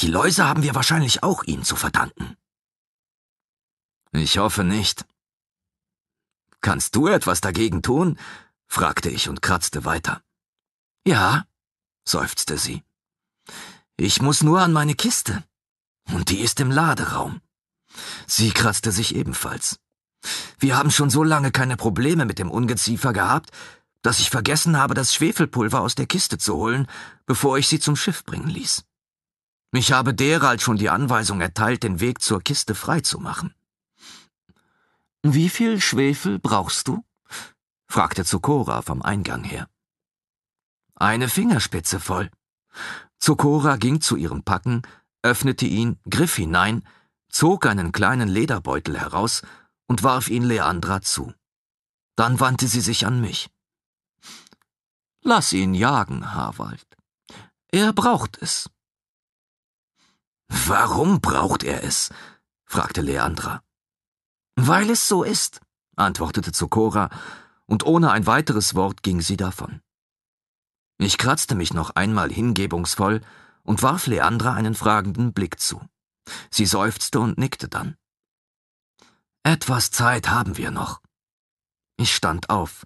Die Läuse haben wir wahrscheinlich auch ihnen zu verdanken. Ich hoffe nicht. Kannst du etwas dagegen tun? fragte ich und kratzte weiter. Ja, seufzte sie. Ich muss nur an meine Kiste. Und die ist im Laderaum. Sie kratzte sich ebenfalls. Wir haben schon so lange keine Probleme mit dem Ungeziefer gehabt, dass ich vergessen habe, das Schwefelpulver aus der Kiste zu holen, bevor ich sie zum Schiff bringen ließ. Ich habe Derald schon die Anweisung erteilt, den Weg zur Kiste freizumachen. Wie viel Schwefel brauchst du? fragte Zokora vom Eingang her. Eine Fingerspitze voll. Zokora ging zu ihrem Packen, öffnete ihn, griff hinein, zog einen kleinen Lederbeutel heraus und warf ihn Leandra zu. Dann wandte sie sich an mich. Lass ihn jagen, Harwald. Er braucht es. Warum braucht er es? fragte Leandra. Weil es so ist, antwortete Zokora, und ohne ein weiteres Wort ging sie davon. Ich kratzte mich noch einmal hingebungsvoll und warf Leandra einen fragenden Blick zu. Sie seufzte und nickte dann. Etwas Zeit haben wir noch. Ich stand auf.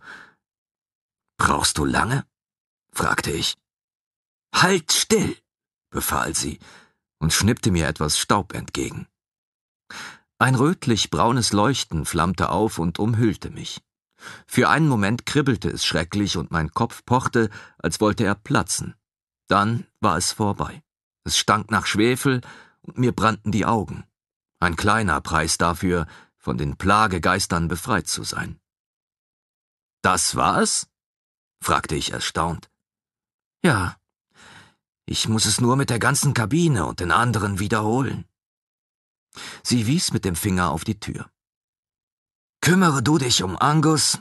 Brauchst du lange? fragte ich. Halt still, befahl sie und schnippte mir etwas Staub entgegen. Ein rötlich-braunes Leuchten flammte auf und umhüllte mich. Für einen Moment kribbelte es schrecklich und mein Kopf pochte, als wollte er platzen. Dann war es vorbei. Es stank nach Schwefel und mir brannten die Augen. Ein kleiner Preis dafür, von den Plagegeistern befreit zu sein. Das war's? fragte ich erstaunt. Ja. Ich muss es nur mit der ganzen Kabine und den anderen wiederholen. Sie wies mit dem Finger auf die Tür. Kümmere du dich um Angus,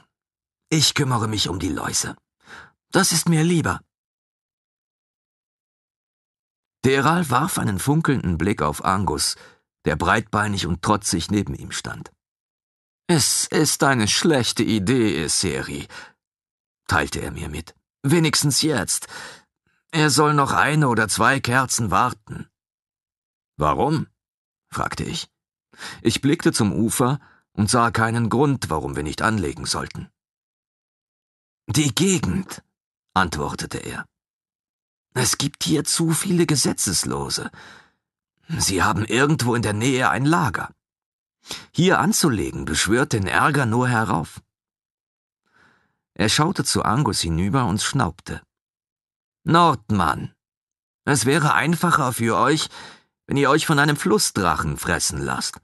ich kümmere mich um die Läuse. Das ist mir lieber. Deral warf einen funkelnden Blick auf Angus, der breitbeinig und trotzig neben ihm stand. Es ist eine schlechte Idee, Eseri, teilte er mir mit. Wenigstens jetzt. Er soll noch eine oder zwei Kerzen warten. Warum? fragte ich. Ich blickte zum Ufer und sah keinen Grund, warum wir nicht anlegen sollten. Die Gegend, antwortete er. Es gibt hier zu viele Gesetzeslose. Sie haben irgendwo in der Nähe ein Lager. Hier anzulegen beschwört den Ärger nur herauf. Er schaute zu Angus hinüber und schnaubte. Nordmann, es wäre einfacher für euch, wenn ihr euch von einem Flussdrachen fressen lasst.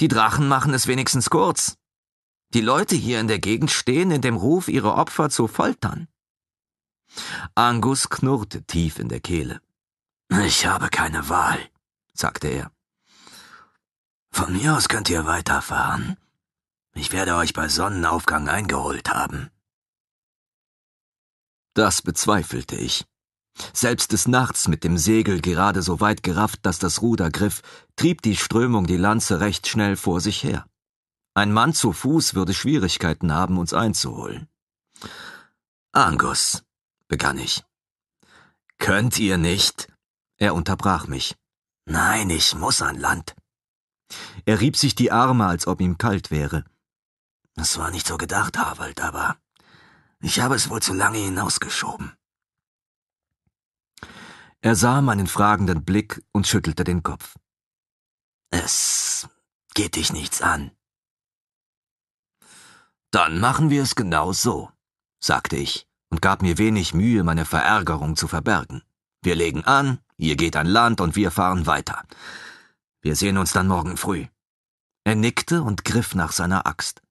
Die Drachen machen es wenigstens kurz. Die Leute hier in der Gegend stehen in dem Ruf, ihre Opfer zu foltern. Angus knurrte tief in der Kehle. Ich habe keine Wahl, sagte er. Von mir aus könnt ihr weiterfahren. Ich werde euch bei Sonnenaufgang eingeholt haben. Das bezweifelte ich. Selbst des Nachts mit dem Segel gerade so weit gerafft, dass das Ruder griff, trieb die Strömung die Lanze recht schnell vor sich her. Ein Mann zu Fuß würde Schwierigkeiten haben, uns einzuholen. Angus, begann ich. Könnt ihr nicht? Er unterbrach mich. Nein, ich muss an Land. Er rieb sich die Arme, als ob ihm kalt wäre. Es war nicht so gedacht, Harald, aber ich habe es wohl zu lange hinausgeschoben. Er sah meinen fragenden Blick und schüttelte den Kopf. Es geht dich nichts an. Dann machen wir es genau so, sagte ich und gab mir wenig Mühe, meine Verärgerung zu verbergen. Wir legen an, ihr geht an Land und wir fahren weiter. Wir sehen uns dann morgen früh. Er nickte und griff nach seiner Axt.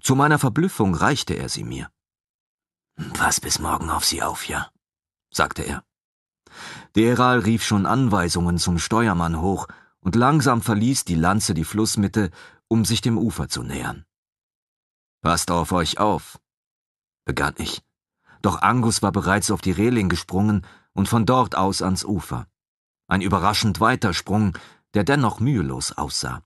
Zu meiner Verblüffung reichte er sie mir. Pass bis morgen auf sie auf, ja, sagte er. Deral rief schon Anweisungen zum Steuermann hoch, und langsam verließ die Lanze die Flussmitte, um sich dem Ufer zu nähern. Passt auf euch auf, begann ich. Doch Angus war bereits auf die Reling gesprungen und von dort aus ans Ufer. Ein überraschend weiter Sprung, der dennoch mühelos aussah.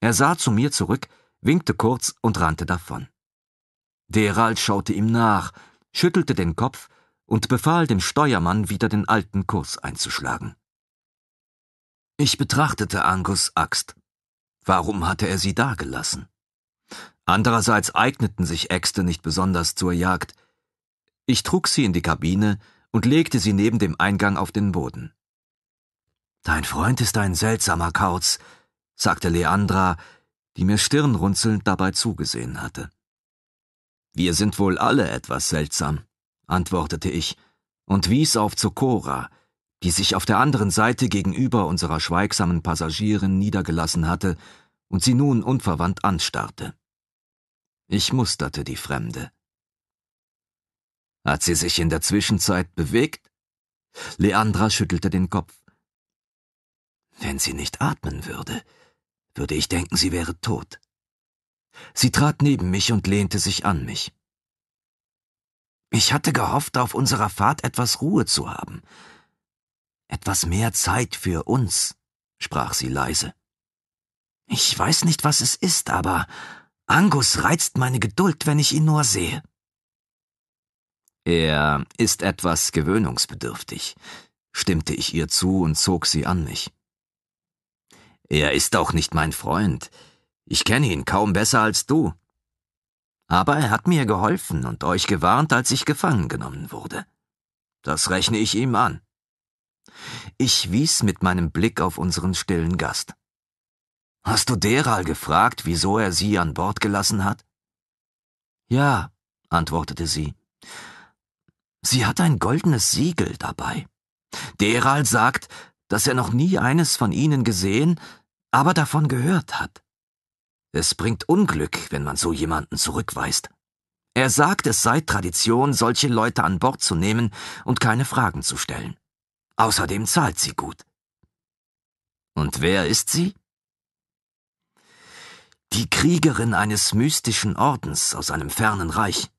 Er sah zu mir zurück, winkte kurz und rannte davon. Derald schaute ihm nach, schüttelte den Kopf und befahl dem Steuermann, wieder den alten Kurs einzuschlagen. Ich betrachtete Angus Axt. Warum hatte er sie dagelassen? Andererseits eigneten sich Äxte nicht besonders zur Jagd. Ich trug sie in die Kabine und legte sie neben dem Eingang auf den Boden. Dein Freund ist ein seltsamer Kauz, sagte Leandra, die mir stirnrunzelnd dabei zugesehen hatte. Wir sind wohl alle etwas seltsam antwortete ich und wies auf Zokora, die sich auf der anderen Seite gegenüber unserer schweigsamen Passagierin niedergelassen hatte und sie nun unverwandt anstarrte. Ich musterte die Fremde. Hat sie sich in der Zwischenzeit bewegt? Leandra schüttelte den Kopf. Wenn sie nicht atmen würde, würde ich denken, sie wäre tot. Sie trat neben mich und lehnte sich an mich. Ich hatte gehofft, auf unserer Fahrt etwas Ruhe zu haben. Etwas mehr Zeit für uns, sprach sie leise. Ich weiß nicht, was es ist, aber Angus reizt meine Geduld, wenn ich ihn nur sehe. Er ist etwas gewöhnungsbedürftig, stimmte ich ihr zu und zog sie an mich. Er ist auch nicht mein Freund. Ich kenne ihn kaum besser als du. Aber er hat mir geholfen und euch gewarnt, als ich gefangen genommen wurde. Das rechne ich ihm an. Ich wies mit meinem Blick auf unseren stillen Gast. Hast du Deral gefragt, wieso er sie an Bord gelassen hat? Ja, antwortete sie. Sie hat ein goldenes Siegel dabei. Deral sagt, dass er noch nie eines von ihnen gesehen, aber davon gehört hat. Es bringt Unglück, wenn man so jemanden zurückweist. Er sagt, es sei Tradition, solche Leute an Bord zu nehmen und keine Fragen zu stellen. Außerdem zahlt sie gut. Und wer ist sie? Die Kriegerin eines mystischen Ordens aus einem fernen Reich.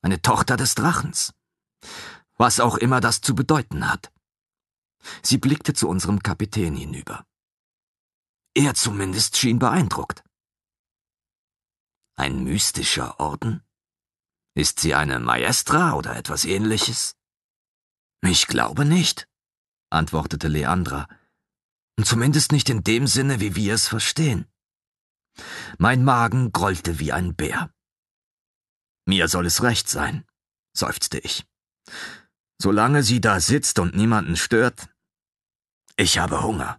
Eine Tochter des Drachens. Was auch immer das zu bedeuten hat. Sie blickte zu unserem Kapitän hinüber. Er zumindest schien beeindruckt. Ein mystischer Orden? Ist sie eine Maestra oder etwas ähnliches? Ich glaube nicht, antwortete Leandra. Zumindest nicht in dem Sinne, wie wir es verstehen. Mein Magen grollte wie ein Bär. Mir soll es recht sein, seufzte ich. Solange sie da sitzt und niemanden stört. Ich habe Hunger.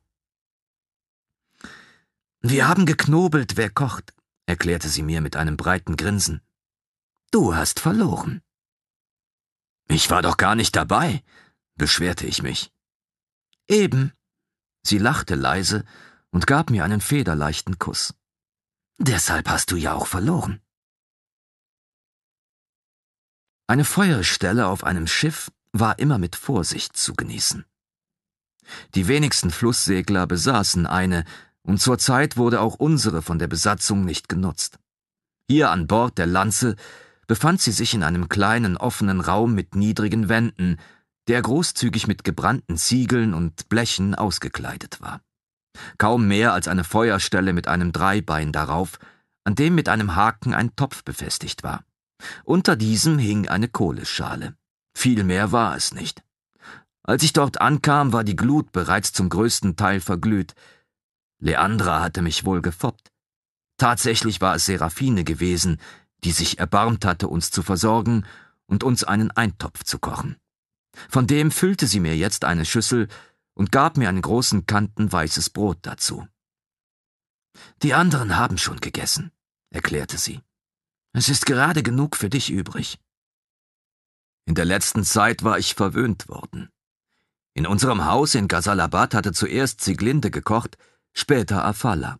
Wir haben geknobelt, wer kocht erklärte sie mir mit einem breiten Grinsen. Du hast verloren. Ich war doch gar nicht dabei, beschwerte ich mich. Eben. Sie lachte leise und gab mir einen federleichten Kuss. Deshalb hast du ja auch verloren. Eine Feuerstelle auf einem Schiff war immer mit Vorsicht zu genießen. Die wenigsten Flusssegler besaßen eine, und zurzeit wurde auch unsere von der Besatzung nicht genutzt. Hier an Bord der Lanze befand sie sich in einem kleinen offenen Raum mit niedrigen Wänden, der großzügig mit gebrannten Ziegeln und Blechen ausgekleidet war. Kaum mehr als eine Feuerstelle mit einem Dreibein darauf, an dem mit einem Haken ein Topf befestigt war. Unter diesem hing eine Kohleschale. Viel mehr war es nicht. Als ich dort ankam, war die Glut bereits zum größten Teil verglüht, Leandra hatte mich wohl gefoppt. Tatsächlich war es Seraphine gewesen, die sich erbarmt hatte, uns zu versorgen und uns einen Eintopf zu kochen. Von dem füllte sie mir jetzt eine Schüssel und gab mir einen großen Kanten weißes Brot dazu. Die anderen haben schon gegessen, erklärte sie. Es ist gerade genug für dich übrig. In der letzten Zeit war ich verwöhnt worden. In unserem Haus in Ghazalabad hatte zuerst Sieglinde gekocht, später Afala.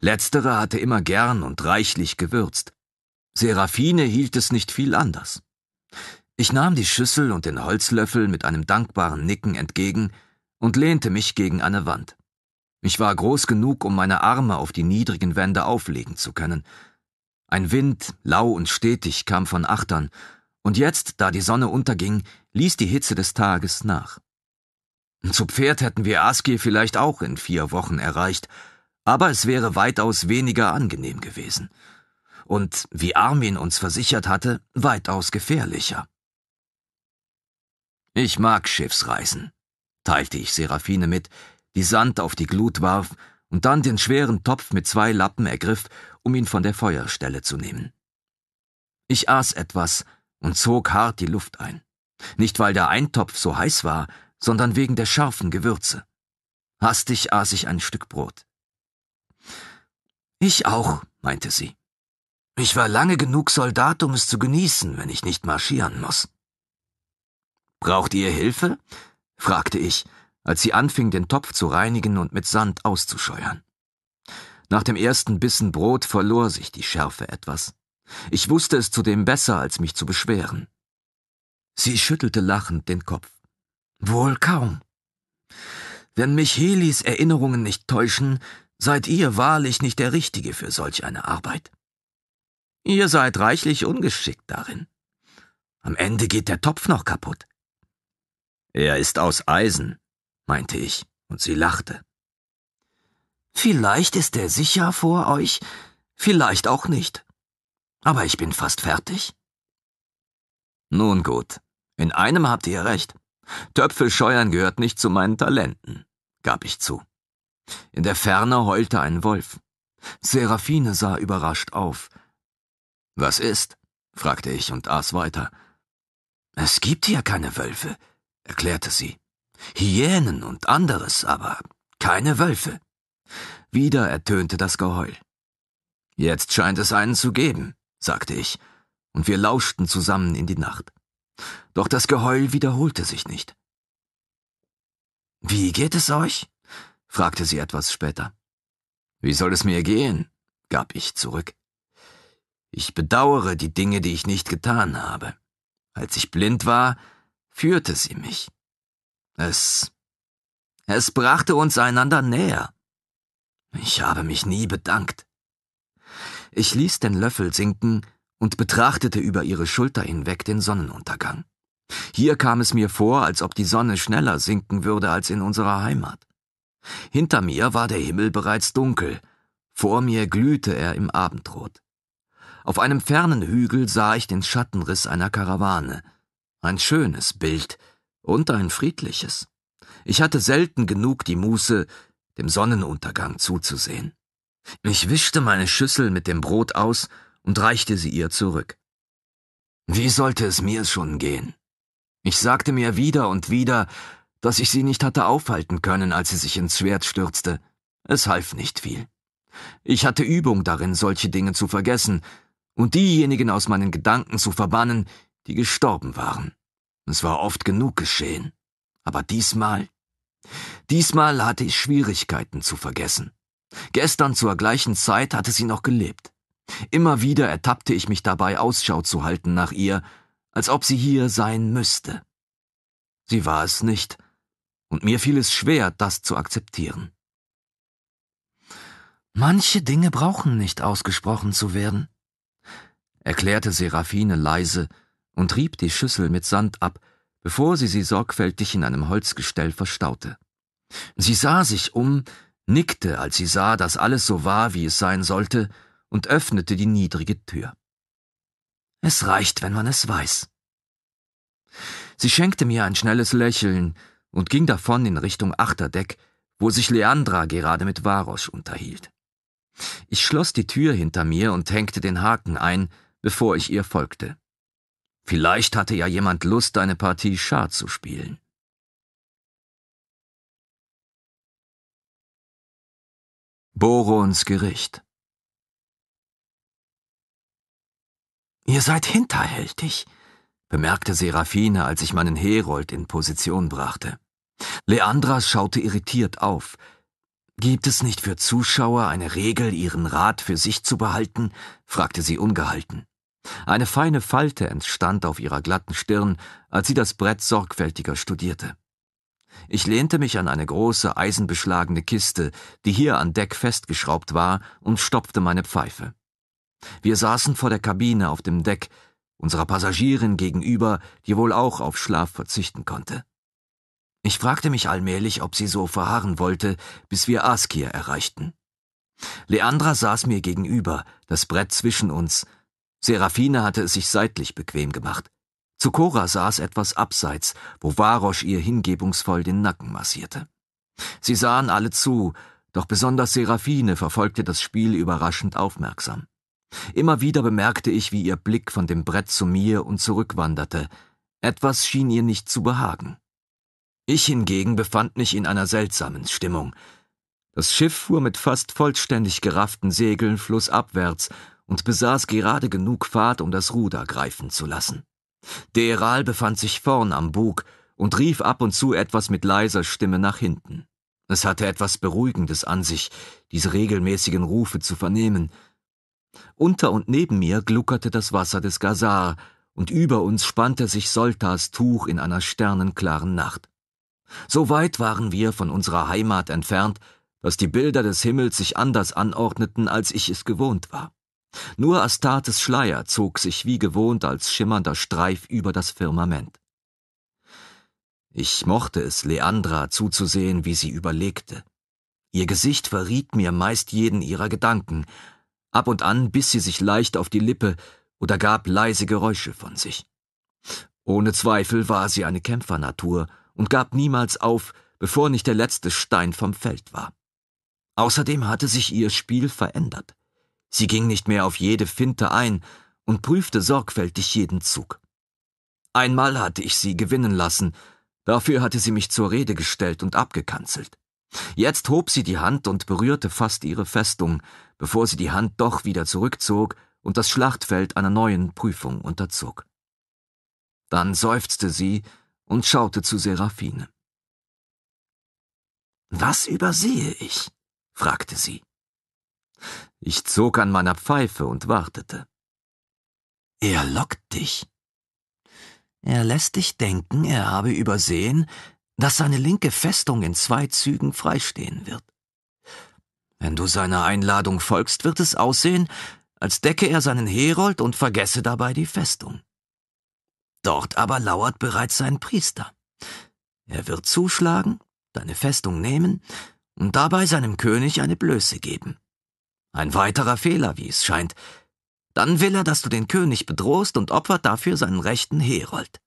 Letztere hatte immer gern und reichlich gewürzt. Seraphine hielt es nicht viel anders. Ich nahm die Schüssel und den Holzlöffel mit einem dankbaren Nicken entgegen und lehnte mich gegen eine Wand. Ich war groß genug, um meine Arme auf die niedrigen Wände auflegen zu können. Ein Wind, lau und stetig, kam von Achtern, und jetzt, da die Sonne unterging, ließ die Hitze des Tages nach. Zu Pferd hätten wir Aski vielleicht auch in vier Wochen erreicht, aber es wäre weitaus weniger angenehm gewesen. Und wie Armin uns versichert hatte, weitaus gefährlicher. Ich mag Schiffsreisen, teilte ich Seraphine mit, die Sand auf die Glut warf und dann den schweren Topf mit zwei Lappen ergriff, um ihn von der Feuerstelle zu nehmen. Ich aß etwas und zog hart die Luft ein. Nicht weil der Eintopf so heiß war, sondern wegen der scharfen Gewürze. Hastig aß ich ein Stück Brot. Ich auch, meinte sie. Ich war lange genug Soldat, um es zu genießen, wenn ich nicht marschieren muss. Braucht ihr Hilfe? fragte ich, als sie anfing, den Topf zu reinigen und mit Sand auszuscheuern. Nach dem ersten Bissen Brot verlor sich die Schärfe etwas. Ich wusste es zudem besser, als mich zu beschweren. Sie schüttelte lachend den Kopf. Wohl kaum. Wenn mich Helis Erinnerungen nicht täuschen, seid ihr wahrlich nicht der Richtige für solch eine Arbeit. Ihr seid reichlich ungeschickt darin. Am Ende geht der Topf noch kaputt. Er ist aus Eisen, meinte ich, und sie lachte. Vielleicht ist er sicher vor euch, vielleicht auch nicht. Aber ich bin fast fertig. Nun gut, in einem habt ihr recht. Töpfe scheuern gehört nicht zu meinen Talenten, gab ich zu. In der Ferne heulte ein Wolf. Seraphine sah überrascht auf. Was ist? fragte ich und aß weiter. Es gibt hier keine Wölfe, erklärte sie. Hyänen und anderes, aber keine Wölfe. Wieder ertönte das Geheul. Jetzt scheint es einen zu geben, sagte ich, und wir lauschten zusammen in die Nacht. Doch das Geheul wiederholte sich nicht. Wie geht es euch? fragte sie etwas später. Wie soll es mir gehen? gab ich zurück. Ich bedauere die Dinge, die ich nicht getan habe. Als ich blind war, führte sie mich. Es. Es brachte uns einander näher. Ich habe mich nie bedankt. Ich ließ den Löffel sinken und betrachtete über ihre Schulter hinweg den Sonnenuntergang. Hier kam es mir vor, als ob die Sonne schneller sinken würde als in unserer Heimat. Hinter mir war der Himmel bereits dunkel, vor mir glühte er im Abendrot. Auf einem fernen Hügel sah ich den Schattenriss einer Karawane. Ein schönes Bild und ein friedliches. Ich hatte selten genug die Muße, dem Sonnenuntergang zuzusehen. Ich wischte meine Schüssel mit dem Brot aus und reichte sie ihr zurück. Wie sollte es mir schon gehen? Ich sagte mir wieder und wieder, dass ich sie nicht hatte aufhalten können, als sie sich ins Schwert stürzte. Es half nicht viel. Ich hatte Übung darin, solche Dinge zu vergessen und diejenigen aus meinen Gedanken zu verbannen, die gestorben waren. Es war oft genug geschehen. Aber diesmal, diesmal hatte ich Schwierigkeiten zu vergessen. Gestern zur gleichen Zeit hatte sie noch gelebt. Immer wieder ertappte ich mich dabei, Ausschau zu halten nach ihr, als ob sie hier sein müsste. Sie war es nicht, und mir fiel es schwer, das zu akzeptieren. Manche Dinge brauchen nicht ausgesprochen zu werden, erklärte Seraphine leise und rieb die Schüssel mit Sand ab, bevor sie sie sorgfältig in einem Holzgestell verstaute. Sie sah sich um, nickte, als sie sah, dass alles so war, wie es sein sollte, und öffnete die niedrige Tür. Es reicht, wenn man es weiß. Sie schenkte mir ein schnelles Lächeln und ging davon in Richtung Achterdeck, wo sich Leandra gerade mit Varosch unterhielt. Ich schloss die Tür hinter mir und hängte den Haken ein, bevor ich ihr folgte. Vielleicht hatte ja jemand Lust, eine Partie Schar zu spielen. Borons Gericht Ihr seid hinterhältig, bemerkte Seraphine, als ich meinen Herold in Position brachte. Leandra schaute irritiert auf. Gibt es nicht für Zuschauer eine Regel, ihren Rat für sich zu behalten? fragte sie ungehalten. Eine feine Falte entstand auf ihrer glatten Stirn, als sie das Brett sorgfältiger studierte. Ich lehnte mich an eine große eisenbeschlagene Kiste, die hier an Deck festgeschraubt war, und stopfte meine Pfeife. Wir saßen vor der Kabine auf dem Deck, unserer Passagierin gegenüber, die wohl auch auf Schlaf verzichten konnte. Ich fragte mich allmählich, ob sie so verharren wollte, bis wir Askir erreichten. Leandra saß mir gegenüber, das Brett zwischen uns. Serafine hatte es sich seitlich bequem gemacht. Zukora saß etwas abseits, wo Varosch ihr hingebungsvoll den Nacken massierte. Sie sahen alle zu, doch besonders Serafine verfolgte das Spiel überraschend aufmerksam. Immer wieder bemerkte ich, wie ihr Blick von dem Brett zu mir und zurückwanderte. Etwas schien ihr nicht zu behagen. Ich hingegen befand mich in einer seltsamen Stimmung. Das Schiff fuhr mit fast vollständig gerafften Segeln flussabwärts und besaß gerade genug Fahrt, um das Ruder greifen zu lassen. Deral befand sich vorn am Bug und rief ab und zu etwas mit leiser Stimme nach hinten. Es hatte etwas Beruhigendes an sich, diese regelmäßigen Rufe zu vernehmen – unter und neben mir gluckerte das Wasser des Gazar, und über uns spannte sich Soltas Tuch in einer sternenklaren Nacht. So weit waren wir von unserer Heimat entfernt, dass die Bilder des Himmels sich anders anordneten, als ich es gewohnt war. Nur Astartes Schleier zog sich wie gewohnt als schimmernder Streif über das Firmament. Ich mochte es, Leandra zuzusehen, wie sie überlegte. Ihr Gesicht verriet mir meist jeden ihrer Gedanken, Ab und an biss sie sich leicht auf die Lippe oder gab leise Geräusche von sich. Ohne Zweifel war sie eine Kämpfernatur und gab niemals auf, bevor nicht der letzte Stein vom Feld war. Außerdem hatte sich ihr Spiel verändert. Sie ging nicht mehr auf jede Finte ein und prüfte sorgfältig jeden Zug. Einmal hatte ich sie gewinnen lassen, dafür hatte sie mich zur Rede gestellt und abgekanzelt. Jetzt hob sie die Hand und berührte fast ihre Festung, bevor sie die Hand doch wieder zurückzog und das Schlachtfeld einer neuen Prüfung unterzog. Dann seufzte sie und schaute zu Seraphine. Was übersehe ich? fragte sie. Ich zog an meiner Pfeife und wartete. Er lockt dich. Er lässt dich denken, er habe übersehen, dass seine linke Festung in zwei Zügen freistehen wird. Wenn du seiner Einladung folgst, wird es aussehen, als decke er seinen Herold und vergesse dabei die Festung. Dort aber lauert bereits sein Priester. Er wird zuschlagen, deine Festung nehmen und dabei seinem König eine Blöße geben. Ein weiterer Fehler, wie es scheint. Dann will er, dass du den König bedrohst und opfert dafür seinen rechten Herold.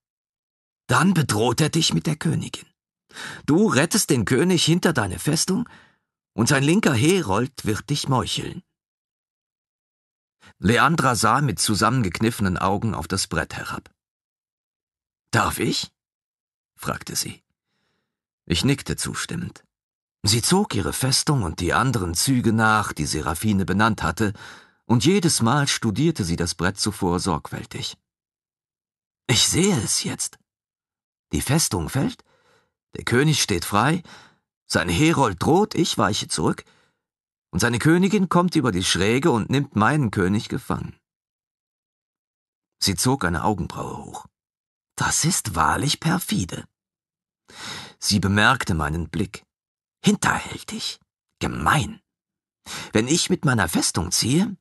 Dann bedroht er dich mit der Königin. Du rettest den König hinter deine Festung, und sein linker Herold wird dich meucheln. Leandra sah mit zusammengekniffenen Augen auf das Brett herab. Darf ich? fragte sie. Ich nickte zustimmend. Sie zog ihre Festung und die anderen Züge nach, die Seraphine benannt hatte, und jedes Mal studierte sie das Brett zuvor sorgfältig. Ich sehe es jetzt. Die Festung fällt, der König steht frei, sein Herold droht, ich weiche zurück, und seine Königin kommt über die Schräge und nimmt meinen König gefangen. Sie zog eine Augenbraue hoch. Das ist wahrlich perfide. Sie bemerkte meinen Blick. Hinterhältig, gemein. Wenn ich mit meiner Festung ziehe,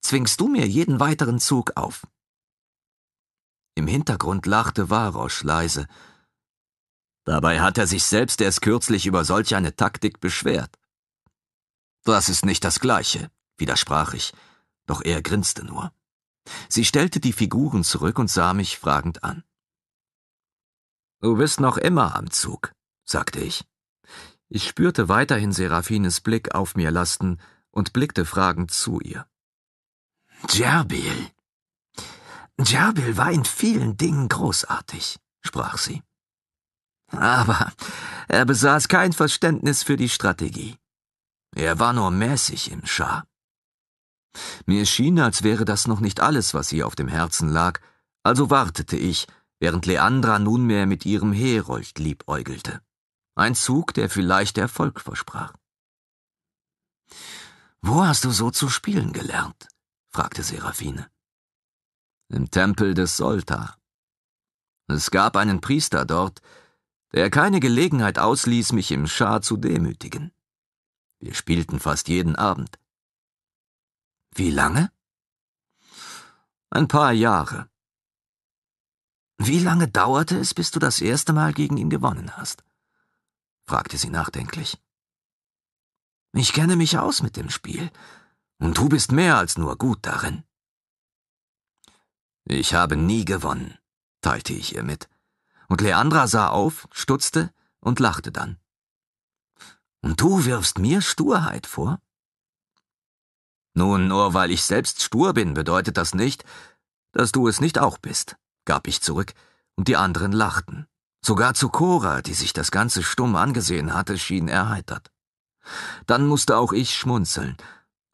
zwingst du mir jeden weiteren Zug auf. Im Hintergrund lachte Varosch leise, Dabei hat er sich selbst erst kürzlich über solch eine Taktik beschwert. Das ist nicht das Gleiche, widersprach ich, doch er grinste nur. Sie stellte die Figuren zurück und sah mich fragend an. Du bist noch immer am Zug, sagte ich. Ich spürte weiterhin Seraphines Blick auf mir lasten und blickte fragend zu ihr. Djerbil. Djerbil war in vielen Dingen großartig, sprach sie. Aber er besaß kein Verständnis für die Strategie. Er war nur mäßig im Schar. Mir schien, als wäre das noch nicht alles, was ihr auf dem Herzen lag, also wartete ich, während Leandra nunmehr mit ihrem Herold liebäugelte. Ein Zug, der vielleicht Erfolg versprach. Wo hast du so zu spielen gelernt? fragte Seraphine. Im Tempel des Solta. Es gab einen Priester dort, der keine Gelegenheit ausließ, mich im Schar zu demütigen. Wir spielten fast jeden Abend. Wie lange? Ein paar Jahre. Wie lange dauerte es, bis du das erste Mal gegen ihn gewonnen hast? fragte sie nachdenklich. Ich kenne mich aus mit dem Spiel, und du bist mehr als nur gut darin. Ich habe nie gewonnen, teilte ich ihr mit und Leandra sah auf, stutzte und lachte dann. Und du wirfst mir Sturheit vor? Nun, nur weil ich selbst stur bin, bedeutet das nicht, dass du es nicht auch bist, gab ich zurück, und die anderen lachten. Sogar zu Cora, die sich das Ganze stumm angesehen hatte, schien erheitert. Dann musste auch ich schmunzeln,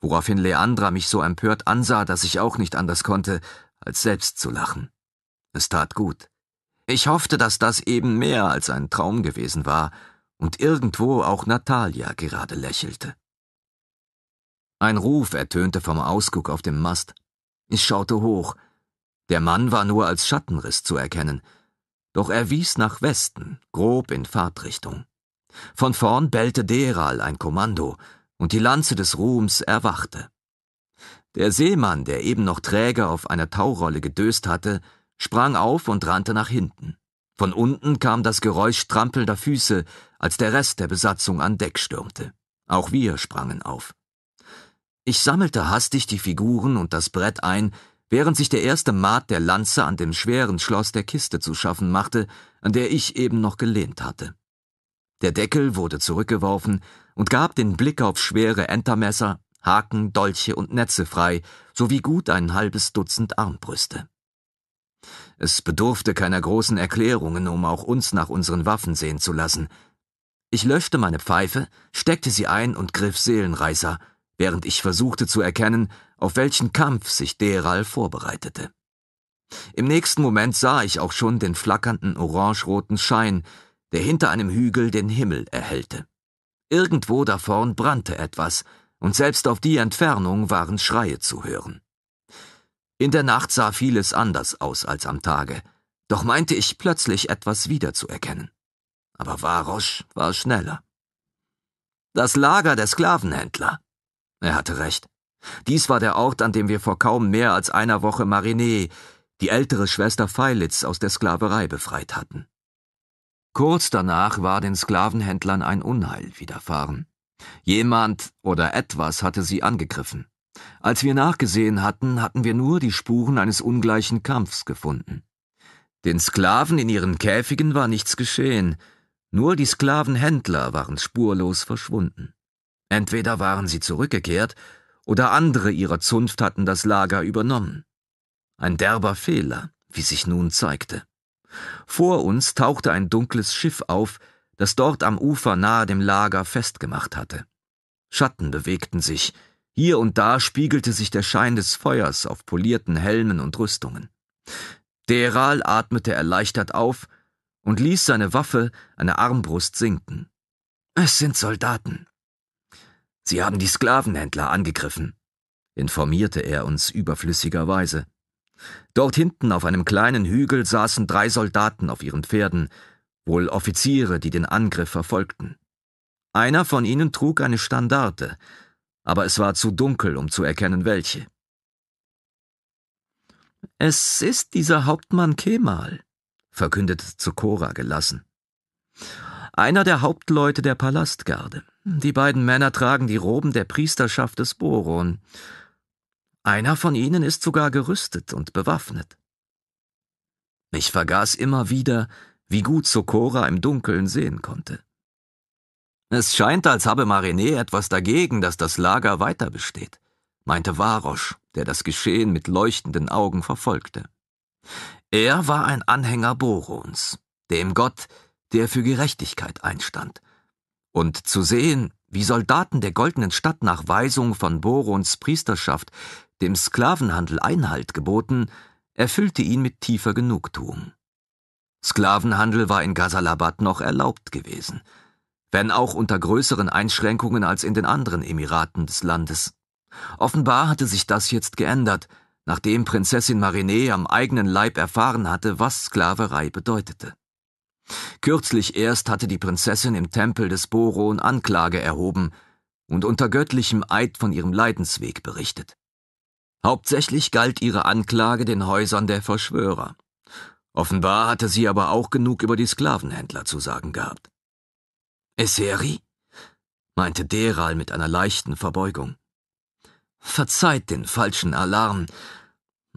woraufhin Leandra mich so empört ansah, dass ich auch nicht anders konnte, als selbst zu lachen. Es tat gut. Ich hoffte, dass das eben mehr als ein Traum gewesen war und irgendwo auch Natalia gerade lächelte. Ein Ruf ertönte vom Ausguck auf dem Mast. Ich schaute hoch. Der Mann war nur als Schattenriss zu erkennen, doch er wies nach Westen, grob in Fahrtrichtung. Von vorn bellte Deral ein Kommando, und die Lanze des Ruhms erwachte. Der Seemann, der eben noch träge auf einer Taurolle gedöst hatte, sprang auf und rannte nach hinten. Von unten kam das Geräusch trampelnder Füße, als der Rest der Besatzung an Deck stürmte. Auch wir sprangen auf. Ich sammelte hastig die Figuren und das Brett ein, während sich der erste Maat der Lanze an dem schweren Schloss der Kiste zu schaffen machte, an der ich eben noch gelehnt hatte. Der Deckel wurde zurückgeworfen und gab den Blick auf schwere Entermesser, Haken, Dolche und Netze frei, sowie gut ein halbes Dutzend Armbrüste. Es bedurfte keiner großen Erklärungen, um auch uns nach unseren Waffen sehen zu lassen. Ich löschte meine Pfeife, steckte sie ein und griff Seelenreißer, während ich versuchte zu erkennen, auf welchen Kampf sich Deral vorbereitete. Im nächsten Moment sah ich auch schon den flackernden orangeroten Schein, der hinter einem Hügel den Himmel erhellte. Irgendwo da vorn brannte etwas, und selbst auf die Entfernung waren Schreie zu hören. In der Nacht sah vieles anders aus als am Tage, doch meinte ich plötzlich etwas wiederzuerkennen. Aber Varosch war schneller. Das Lager der Sklavenhändler. Er hatte recht. Dies war der Ort, an dem wir vor kaum mehr als einer Woche Mariné, die ältere Schwester Feilitz, aus der Sklaverei befreit hatten. Kurz danach war den Sklavenhändlern ein Unheil widerfahren. Jemand oder etwas hatte sie angegriffen. Als wir nachgesehen hatten, hatten wir nur die Spuren eines ungleichen Kampfs gefunden. Den Sklaven in ihren Käfigen war nichts geschehen, nur die Sklavenhändler waren spurlos verschwunden. Entweder waren sie zurückgekehrt, oder andere ihrer Zunft hatten das Lager übernommen. Ein derber Fehler, wie sich nun zeigte. Vor uns tauchte ein dunkles Schiff auf, das dort am Ufer nahe dem Lager festgemacht hatte. Schatten bewegten sich, hier und da spiegelte sich der Schein des Feuers auf polierten Helmen und Rüstungen. Deral atmete erleichtert auf und ließ seine Waffe, eine Armbrust, sinken. Es sind Soldaten. Sie haben die Sklavenhändler angegriffen, informierte er uns überflüssigerweise. Dort hinten auf einem kleinen Hügel saßen drei Soldaten auf ihren Pferden, wohl Offiziere, die den Angriff verfolgten. Einer von ihnen trug eine Standarte, aber es war zu dunkel, um zu erkennen, welche. Es ist dieser Hauptmann Kemal, verkündete Zokora gelassen. Einer der Hauptleute der Palastgarde. Die beiden Männer tragen die Roben der Priesterschaft des Boron. Einer von ihnen ist sogar gerüstet und bewaffnet. Ich vergaß immer wieder, wie gut Sokora im Dunkeln sehen konnte. Es scheint, als habe Marinet etwas dagegen, dass das Lager weiter besteht, meinte Varosch, der das Geschehen mit leuchtenden Augen verfolgte. Er war ein Anhänger Borons, dem Gott, der für Gerechtigkeit einstand. Und zu sehen, wie Soldaten der Goldenen Stadt nach Weisung von Borons Priesterschaft dem Sklavenhandel Einhalt geboten, erfüllte ihn mit tiefer Genugtuung. Sklavenhandel war in Ghasalabad noch erlaubt gewesen – wenn auch unter größeren Einschränkungen als in den anderen Emiraten des Landes. Offenbar hatte sich das jetzt geändert, nachdem Prinzessin Marinée am eigenen Leib erfahren hatte, was Sklaverei bedeutete. Kürzlich erst hatte die Prinzessin im Tempel des Boron Anklage erhoben und unter göttlichem Eid von ihrem Leidensweg berichtet. Hauptsächlich galt ihre Anklage den Häusern der Verschwörer. Offenbar hatte sie aber auch genug über die Sklavenhändler zu sagen gehabt. Esseri? meinte Deral mit einer leichten Verbeugung. Verzeiht den falschen Alarm,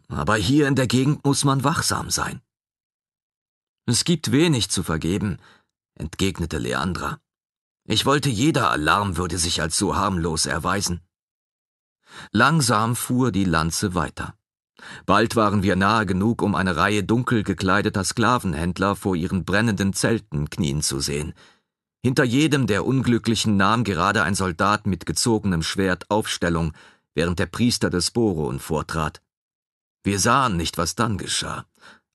aber hier in der Gegend muss man wachsam sein. Es gibt wenig zu vergeben, entgegnete Leandra. Ich wollte jeder Alarm würde sich als so harmlos erweisen. Langsam fuhr die Lanze weiter. Bald waren wir nahe genug, um eine Reihe dunkel gekleideter Sklavenhändler vor ihren brennenden Zelten knien zu sehen. Hinter jedem der Unglücklichen nahm gerade ein Soldat mit gezogenem Schwert Aufstellung, während der Priester des Boron vortrat. Wir sahen nicht, was dann geschah.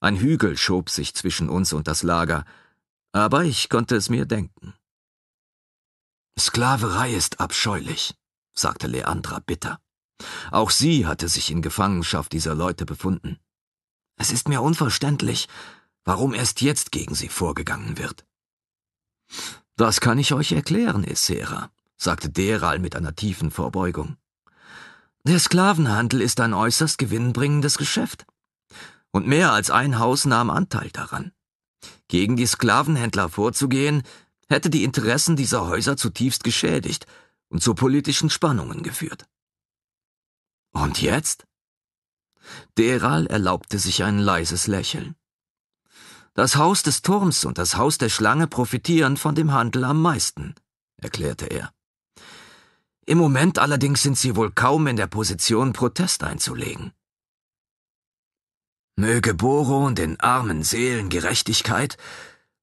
Ein Hügel schob sich zwischen uns und das Lager, aber ich konnte es mir denken. Sklaverei ist abscheulich, sagte Leandra bitter. Auch sie hatte sich in Gefangenschaft dieser Leute befunden. Es ist mir unverständlich, warum erst jetzt gegen sie vorgegangen wird. Das kann ich euch erklären, Essera, sagte Deral mit einer tiefen Verbeugung. Der Sklavenhandel ist ein äußerst gewinnbringendes Geschäft. Und mehr als ein Haus nahm Anteil daran. Gegen die Sklavenhändler vorzugehen, hätte die Interessen dieser Häuser zutiefst geschädigt und zu politischen Spannungen geführt. Und jetzt? Deral erlaubte sich ein leises Lächeln. Das Haus des Turms und das Haus der Schlange profitieren von dem Handel am meisten, erklärte er. Im Moment allerdings sind sie wohl kaum in der Position, Protest einzulegen. Möge Boron den armen Seelen Gerechtigkeit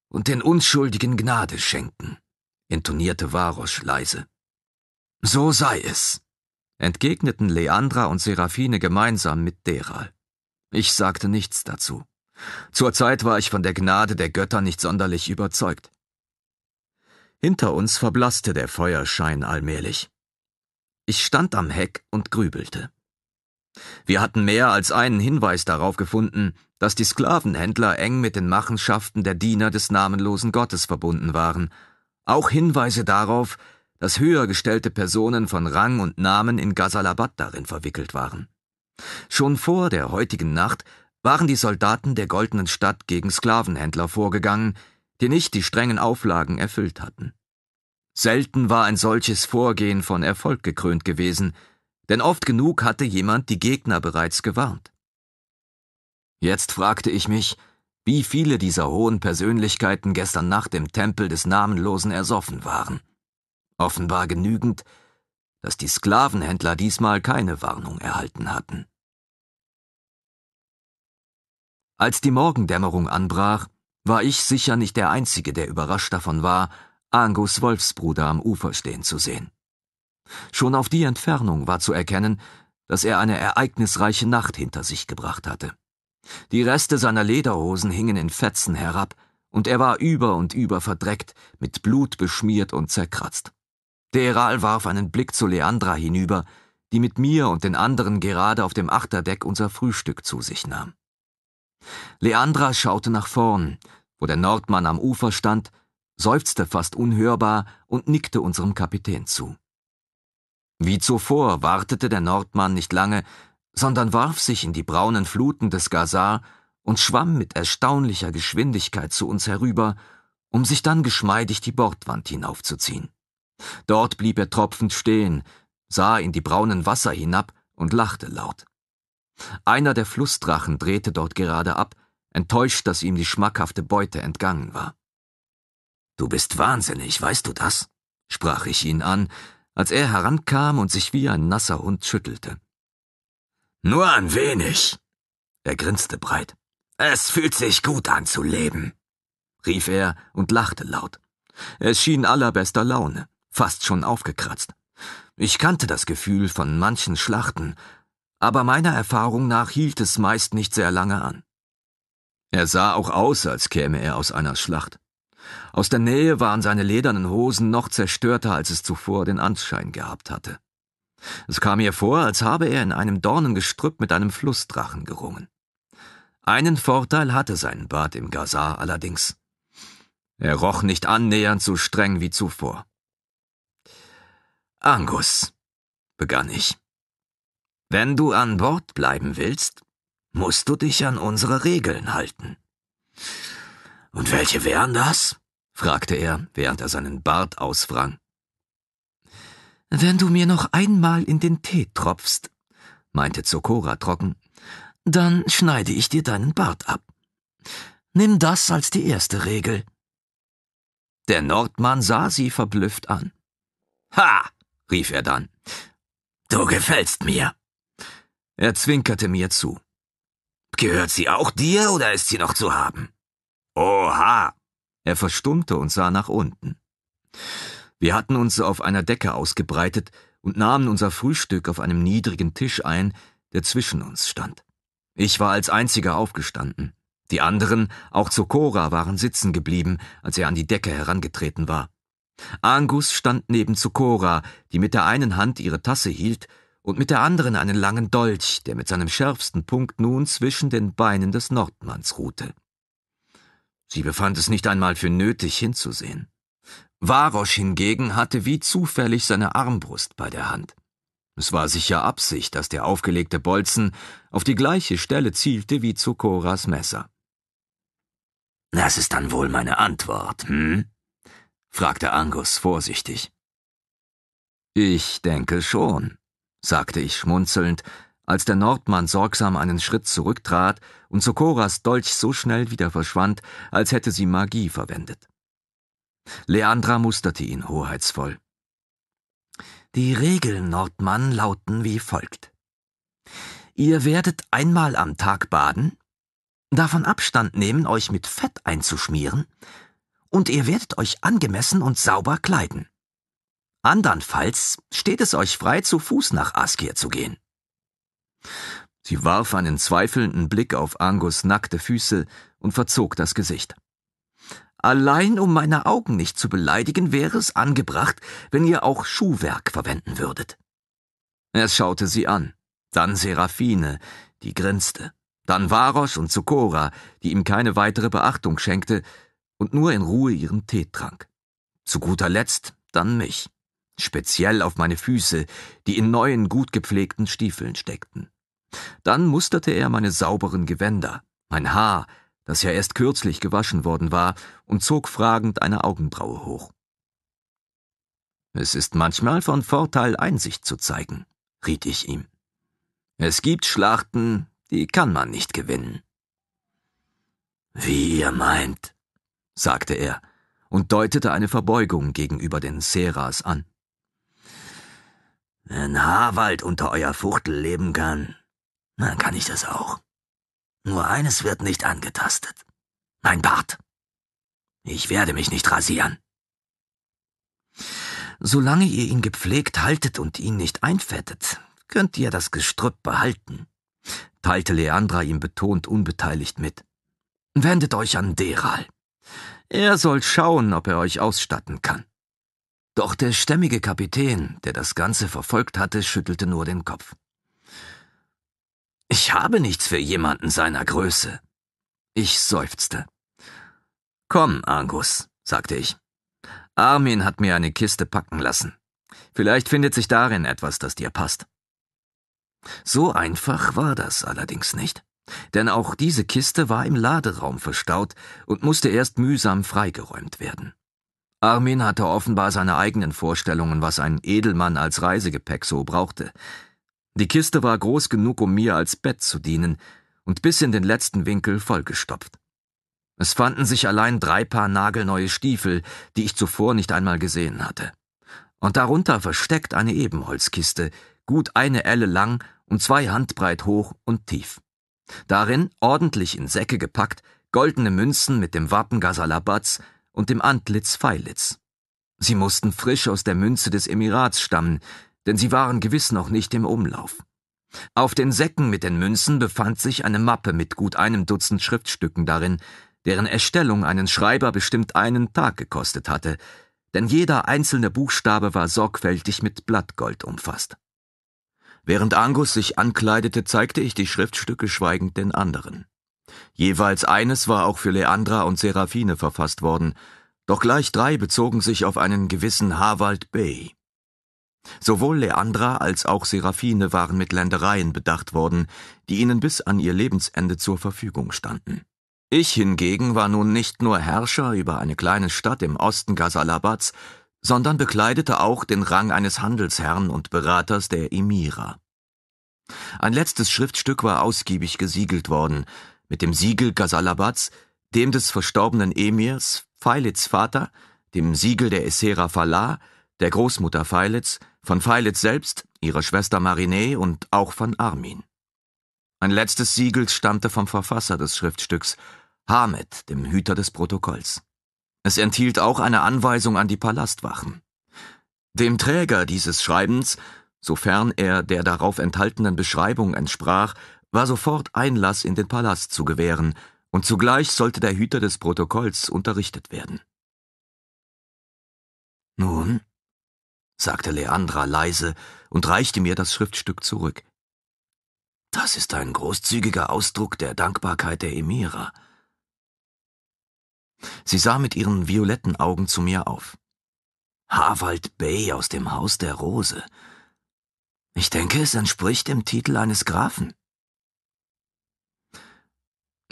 und den Unschuldigen Gnade schenken, intonierte Varosch leise. So sei es, entgegneten Leandra und Seraphine gemeinsam mit Deral. Ich sagte nichts dazu. Zurzeit war ich von der Gnade der Götter nicht sonderlich überzeugt. Hinter uns verblasste der Feuerschein allmählich. Ich stand am Heck und grübelte. Wir hatten mehr als einen Hinweis darauf gefunden, dass die Sklavenhändler eng mit den Machenschaften der Diener des namenlosen Gottes verbunden waren, auch Hinweise darauf, dass höher gestellte Personen von Rang und Namen in Ghazalabad darin verwickelt waren. Schon vor der heutigen Nacht waren die Soldaten der Goldenen Stadt gegen Sklavenhändler vorgegangen, die nicht die strengen Auflagen erfüllt hatten. Selten war ein solches Vorgehen von Erfolg gekrönt gewesen, denn oft genug hatte jemand die Gegner bereits gewarnt. Jetzt fragte ich mich, wie viele dieser hohen Persönlichkeiten gestern Nacht im Tempel des Namenlosen ersoffen waren. Offenbar genügend, dass die Sklavenhändler diesmal keine Warnung erhalten hatten. Als die Morgendämmerung anbrach, war ich sicher nicht der Einzige, der überrascht davon war, Angus Wolfsbruder am Ufer stehen zu sehen. Schon auf die Entfernung war zu erkennen, dass er eine ereignisreiche Nacht hinter sich gebracht hatte. Die Reste seiner Lederhosen hingen in Fetzen herab, und er war über und über verdreckt, mit Blut beschmiert und zerkratzt. Deral warf einen Blick zu Leandra hinüber, die mit mir und den anderen gerade auf dem Achterdeck unser Frühstück zu sich nahm. Leandra schaute nach vorn, wo der Nordmann am Ufer stand, seufzte fast unhörbar und nickte unserem Kapitän zu. Wie zuvor wartete der Nordmann nicht lange, sondern warf sich in die braunen Fluten des Gazar und schwamm mit erstaunlicher Geschwindigkeit zu uns herüber, um sich dann geschmeidig die Bordwand hinaufzuziehen. Dort blieb er tropfend stehen, sah in die braunen Wasser hinab und lachte laut. Einer der Flussdrachen drehte dort gerade ab, enttäuscht, dass ihm die schmackhafte Beute entgangen war. Du bist wahnsinnig, weißt du das? sprach ich ihn an, als er herankam und sich wie ein nasser Hund schüttelte. Nur ein wenig. Er grinste breit. Es fühlt sich gut an zu leben, rief er und lachte laut. Es schien allerbester Laune, fast schon aufgekratzt. Ich kannte das Gefühl von manchen Schlachten, aber meiner Erfahrung nach hielt es meist nicht sehr lange an. Er sah auch aus, als käme er aus einer Schlacht. Aus der Nähe waren seine ledernen Hosen noch zerstörter, als es zuvor den Anschein gehabt hatte. Es kam ihr vor, als habe er in einem Dornengestrüpp mit einem Flussdrachen gerungen. Einen Vorteil hatte sein Bart im Gazar allerdings. Er roch nicht annähernd so streng wie zuvor. Angus, begann ich. Wenn du an Bord bleiben willst, musst du dich an unsere Regeln halten. Und welche wären das? fragte er, während er seinen Bart auswrang. Wenn du mir noch einmal in den Tee tropfst, meinte Zokora trocken, dann schneide ich dir deinen Bart ab. Nimm das als die erste Regel. Der Nordmann sah sie verblüfft an. Ha! rief er dann. Du gefällst mir. Er zwinkerte mir zu. Gehört sie auch dir oder ist sie noch zu haben? Oha! Er verstummte und sah nach unten. Wir hatten uns auf einer Decke ausgebreitet und nahmen unser Frühstück auf einem niedrigen Tisch ein, der zwischen uns stand. Ich war als einziger aufgestanden. Die anderen, auch Zokora, waren sitzen geblieben, als er an die Decke herangetreten war. Angus stand neben Zokora, die mit der einen Hand ihre Tasse hielt und mit der anderen einen langen Dolch, der mit seinem schärfsten Punkt nun zwischen den Beinen des Nordmanns ruhte. Sie befand es nicht einmal für nötig hinzusehen. Varosch hingegen hatte wie zufällig seine Armbrust bei der Hand. Es war sicher Absicht, dass der aufgelegte Bolzen auf die gleiche Stelle zielte wie Zukoras Messer. Das ist dann wohl meine Antwort, hm? fragte Angus vorsichtig. Ich denke schon, sagte ich schmunzelnd, als der Nordmann sorgsam einen Schritt zurücktrat und Sokoras Dolch so schnell wieder verschwand, als hätte sie Magie verwendet. Leandra musterte ihn hoheitsvoll. Die Regeln, Nordmann, lauten wie folgt. Ihr werdet einmal am Tag baden, davon Abstand nehmen, euch mit Fett einzuschmieren, und ihr werdet euch angemessen und sauber kleiden. Andernfalls steht es euch frei, zu Fuß nach Askir zu gehen. Sie warf einen zweifelnden Blick auf Angus nackte Füße und verzog das Gesicht. Allein um meine Augen nicht zu beleidigen, wäre es angebracht, wenn ihr auch Schuhwerk verwenden würdet. Er schaute sie an, dann Seraphine, die grinste, dann Varos und Sukora, die ihm keine weitere Beachtung schenkte und nur in Ruhe ihren Tee trank. Zu guter Letzt dann mich speziell auf meine Füße, die in neuen, gut gepflegten Stiefeln steckten. Dann musterte er meine sauberen Gewänder, mein Haar, das ja erst kürzlich gewaschen worden war, und zog fragend eine Augenbraue hoch. Es ist manchmal von Vorteil, Einsicht zu zeigen, riet ich ihm. Es gibt Schlachten, die kann man nicht gewinnen. Wie ihr meint, sagte er und deutete eine Verbeugung gegenüber den Seras an. Wenn Haarwald unter euer Fuchtel leben kann, dann kann ich das auch. Nur eines wird nicht angetastet. Mein Bart. Ich werde mich nicht rasieren. Solange ihr ihn gepflegt haltet und ihn nicht einfettet, könnt ihr das Gestrüpp behalten, teilte Leandra ihm betont unbeteiligt mit. Wendet euch an Deral. Er soll schauen, ob er euch ausstatten kann. Doch der stämmige Kapitän, der das Ganze verfolgt hatte, schüttelte nur den Kopf. Ich habe nichts für jemanden seiner Größe. Ich seufzte. Komm, Angus, sagte ich. Armin hat mir eine Kiste packen lassen. Vielleicht findet sich darin etwas, das dir passt. So einfach war das allerdings nicht, denn auch diese Kiste war im Laderaum verstaut und musste erst mühsam freigeräumt werden. Armin hatte offenbar seine eigenen Vorstellungen, was ein Edelmann als Reisegepäck so brauchte. Die Kiste war groß genug, um mir als Bett zu dienen, und bis in den letzten Winkel vollgestopft. Es fanden sich allein drei Paar nagelneue Stiefel, die ich zuvor nicht einmal gesehen hatte. Und darunter versteckt eine Ebenholzkiste, gut eine Elle lang und zwei Handbreit hoch und tief. Darin, ordentlich in Säcke gepackt, goldene Münzen mit dem Wappen Gazalabads, und dem Antlitz Feilitz. Sie mussten frisch aus der Münze des Emirats stammen, denn sie waren gewiss noch nicht im Umlauf. Auf den Säcken mit den Münzen befand sich eine Mappe mit gut einem Dutzend Schriftstücken darin, deren Erstellung einen Schreiber bestimmt einen Tag gekostet hatte, denn jeder einzelne Buchstabe war sorgfältig mit Blattgold umfasst. Während Angus sich ankleidete, zeigte ich die Schriftstücke schweigend den anderen. Jeweils eines war auch für Leandra und Seraphine verfasst worden, doch gleich drei bezogen sich auf einen gewissen Harwald Bay. Sowohl Leandra als auch Seraphine waren mit Ländereien bedacht worden, die ihnen bis an ihr Lebensende zur Verfügung standen. Ich hingegen war nun nicht nur Herrscher über eine kleine Stadt im Osten Gasalabats, sondern bekleidete auch den Rang eines Handelsherrn und Beraters der Emira. Ein letztes Schriftstück war ausgiebig gesiegelt worden, mit dem Siegel Ghasalabats, dem des verstorbenen Emirs Feilitz Vater, dem Siegel der Essera Falah, der Großmutter Feilitz, von Feilitz selbst, ihrer Schwester Marinee und auch von Armin. Ein letztes Siegel stammte vom Verfasser des Schriftstücks, Hamed, dem Hüter des Protokolls. Es enthielt auch eine Anweisung an die Palastwachen. Dem Träger dieses Schreibens, sofern er der darauf enthaltenen Beschreibung entsprach, war sofort Einlass in den Palast zu gewähren, und zugleich sollte der Hüter des Protokolls unterrichtet werden. Nun, sagte Leandra leise und reichte mir das Schriftstück zurück. Das ist ein großzügiger Ausdruck der Dankbarkeit der Emira. Sie sah mit ihren violetten Augen zu mir auf. Harwald Bay aus dem Haus der Rose. Ich denke, es entspricht dem Titel eines Grafen.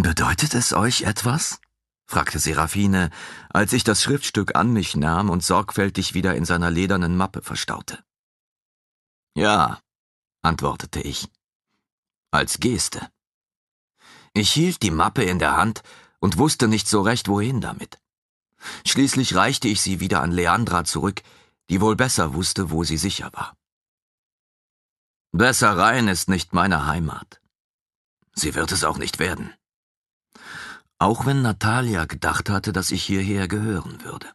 Bedeutet es euch etwas? fragte Seraphine, als ich das Schriftstück an mich nahm und sorgfältig wieder in seiner ledernen Mappe verstaute. Ja, antwortete ich. Als Geste. Ich hielt die Mappe in der Hand und wusste nicht so recht, wohin damit. Schließlich reichte ich sie wieder an Leandra zurück, die wohl besser wusste, wo sie sicher war. Besser rein ist nicht meine Heimat. Sie wird es auch nicht werden auch wenn Natalia gedacht hatte, dass ich hierher gehören würde.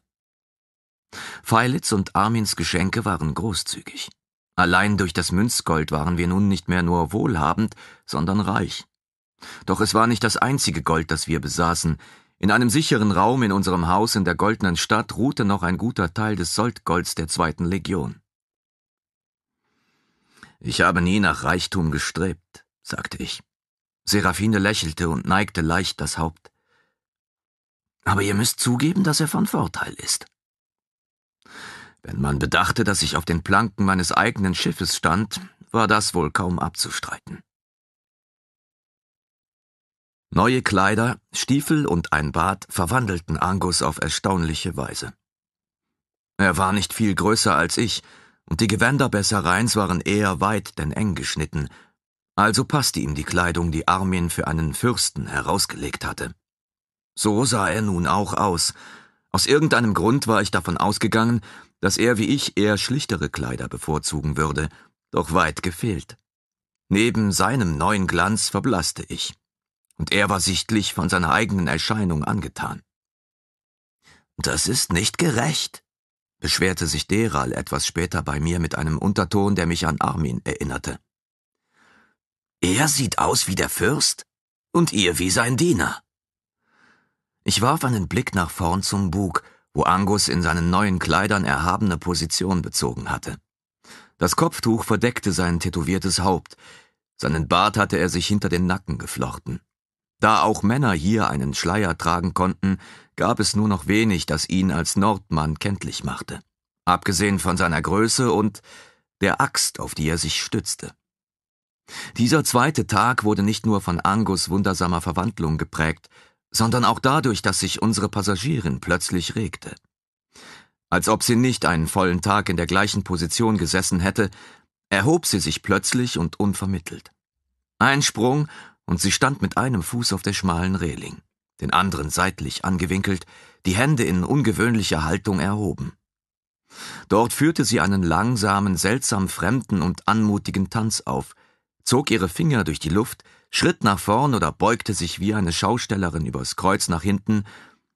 Feilitz und Armins Geschenke waren großzügig. Allein durch das Münzgold waren wir nun nicht mehr nur wohlhabend, sondern reich. Doch es war nicht das einzige Gold, das wir besaßen. In einem sicheren Raum in unserem Haus in der Goldenen Stadt ruhte noch ein guter Teil des Soldgolds der zweiten Legion. Ich habe nie nach Reichtum gestrebt, sagte ich. Seraphine lächelte und neigte leicht das Haupt aber ihr müsst zugeben, dass er von Vorteil ist. Wenn man bedachte, dass ich auf den Planken meines eigenen Schiffes stand, war das wohl kaum abzustreiten. Neue Kleider, Stiefel und ein Bart verwandelten Angus auf erstaunliche Weise. Er war nicht viel größer als ich, und die Gewänder Bessereins waren eher weit denn eng geschnitten, also passte ihm die Kleidung, die Armin für einen Fürsten herausgelegt hatte. So sah er nun auch aus. Aus irgendeinem Grund war ich davon ausgegangen, dass er wie ich eher schlichtere Kleider bevorzugen würde, doch weit gefehlt. Neben seinem neuen Glanz verblasste ich, und er war sichtlich von seiner eigenen Erscheinung angetan. Das ist nicht gerecht, beschwerte sich Deral etwas später bei mir mit einem Unterton, der mich an Armin erinnerte. Er sieht aus wie der Fürst und ihr wie sein Diener. Ich warf einen Blick nach vorn zum Bug, wo Angus in seinen neuen Kleidern erhabene Position bezogen hatte. Das Kopftuch verdeckte sein tätowiertes Haupt, seinen Bart hatte er sich hinter den Nacken geflochten. Da auch Männer hier einen Schleier tragen konnten, gab es nur noch wenig, das ihn als Nordmann kenntlich machte, abgesehen von seiner Größe und der Axt, auf die er sich stützte. Dieser zweite Tag wurde nicht nur von Angus wundersamer Verwandlung geprägt, sondern auch dadurch, dass sich unsere Passagierin plötzlich regte. Als ob sie nicht einen vollen Tag in der gleichen Position gesessen hätte, erhob sie sich plötzlich und unvermittelt. Ein Sprung, und sie stand mit einem Fuß auf der schmalen Reling, den anderen seitlich angewinkelt, die Hände in ungewöhnlicher Haltung erhoben. Dort führte sie einen langsamen, seltsam fremden und anmutigen Tanz auf, zog ihre Finger durch die Luft, schritt nach vorn oder beugte sich wie eine Schaustellerin übers Kreuz nach hinten,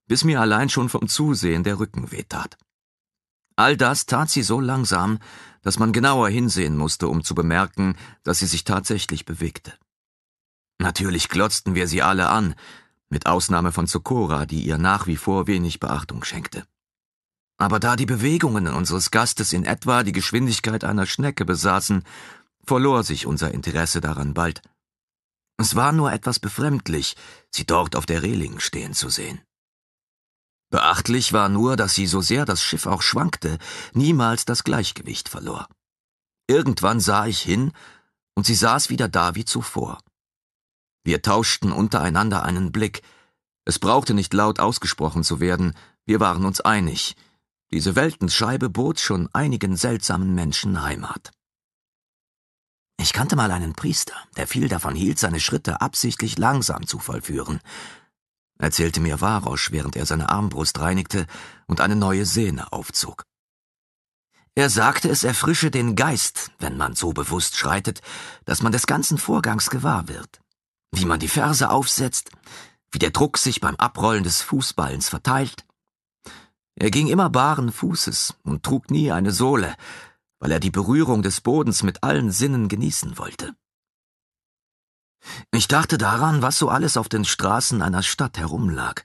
bis mir allein schon vom Zusehen der Rücken wehtat. All das tat sie so langsam, dass man genauer hinsehen musste, um zu bemerken, dass sie sich tatsächlich bewegte. Natürlich glotzten wir sie alle an, mit Ausnahme von Sokora, die ihr nach wie vor wenig Beachtung schenkte. Aber da die Bewegungen unseres Gastes in etwa die Geschwindigkeit einer Schnecke besaßen, verlor sich unser Interesse daran bald. Es war nur etwas befremdlich, sie dort auf der Reling stehen zu sehen. Beachtlich war nur, dass sie so sehr das Schiff auch schwankte, niemals das Gleichgewicht verlor. Irgendwann sah ich hin, und sie saß wieder da wie zuvor. Wir tauschten untereinander einen Blick. Es brauchte nicht laut ausgesprochen zu werden, wir waren uns einig. Diese Weltenscheibe bot schon einigen seltsamen Menschen Heimat. Ich kannte mal einen Priester, der viel davon hielt, seine Schritte absichtlich langsam zu vollführen, erzählte mir Varosch, während er seine Armbrust reinigte und eine neue Sehne aufzog. Er sagte, es erfrische den Geist, wenn man so bewusst schreitet, dass man des ganzen Vorgangs gewahr wird. Wie man die Ferse aufsetzt, wie der Druck sich beim Abrollen des Fußballens verteilt. Er ging immer baren Fußes und trug nie eine Sohle, weil er die Berührung des Bodens mit allen Sinnen genießen wollte. Ich dachte daran, was so alles auf den Straßen einer Stadt herumlag,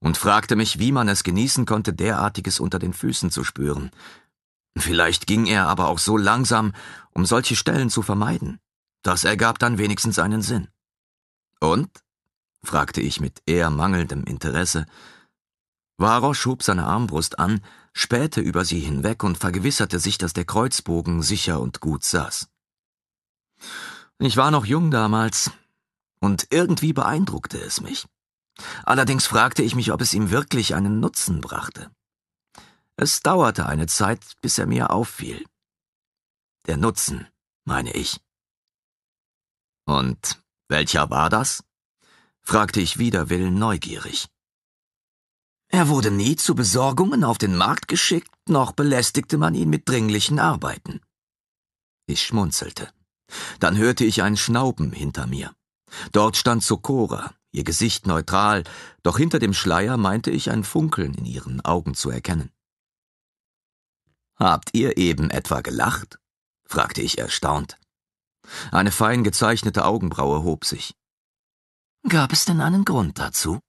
und fragte mich, wie man es genießen konnte, derartiges unter den Füßen zu spüren. Vielleicht ging er aber auch so langsam, um solche Stellen zu vermeiden. Das ergab dann wenigstens einen Sinn. Und? fragte ich mit eher mangelndem Interesse. Varosch hob seine Armbrust an spähte über sie hinweg und vergewisserte sich, dass der Kreuzbogen sicher und gut saß. Ich war noch jung damals, und irgendwie beeindruckte es mich. Allerdings fragte ich mich, ob es ihm wirklich einen Nutzen brachte. Es dauerte eine Zeit, bis er mir auffiel. Der Nutzen, meine ich. Und welcher war das? fragte ich wider Willen neugierig. Er wurde nie zu Besorgungen auf den Markt geschickt, noch belästigte man ihn mit dringlichen Arbeiten. Ich schmunzelte. Dann hörte ich ein Schnauben hinter mir. Dort stand Sokora, ihr Gesicht neutral, doch hinter dem Schleier meinte ich ein Funkeln in ihren Augen zu erkennen. Habt ihr eben etwa gelacht? fragte ich erstaunt. Eine fein gezeichnete Augenbraue hob sich. Gab es denn einen Grund dazu?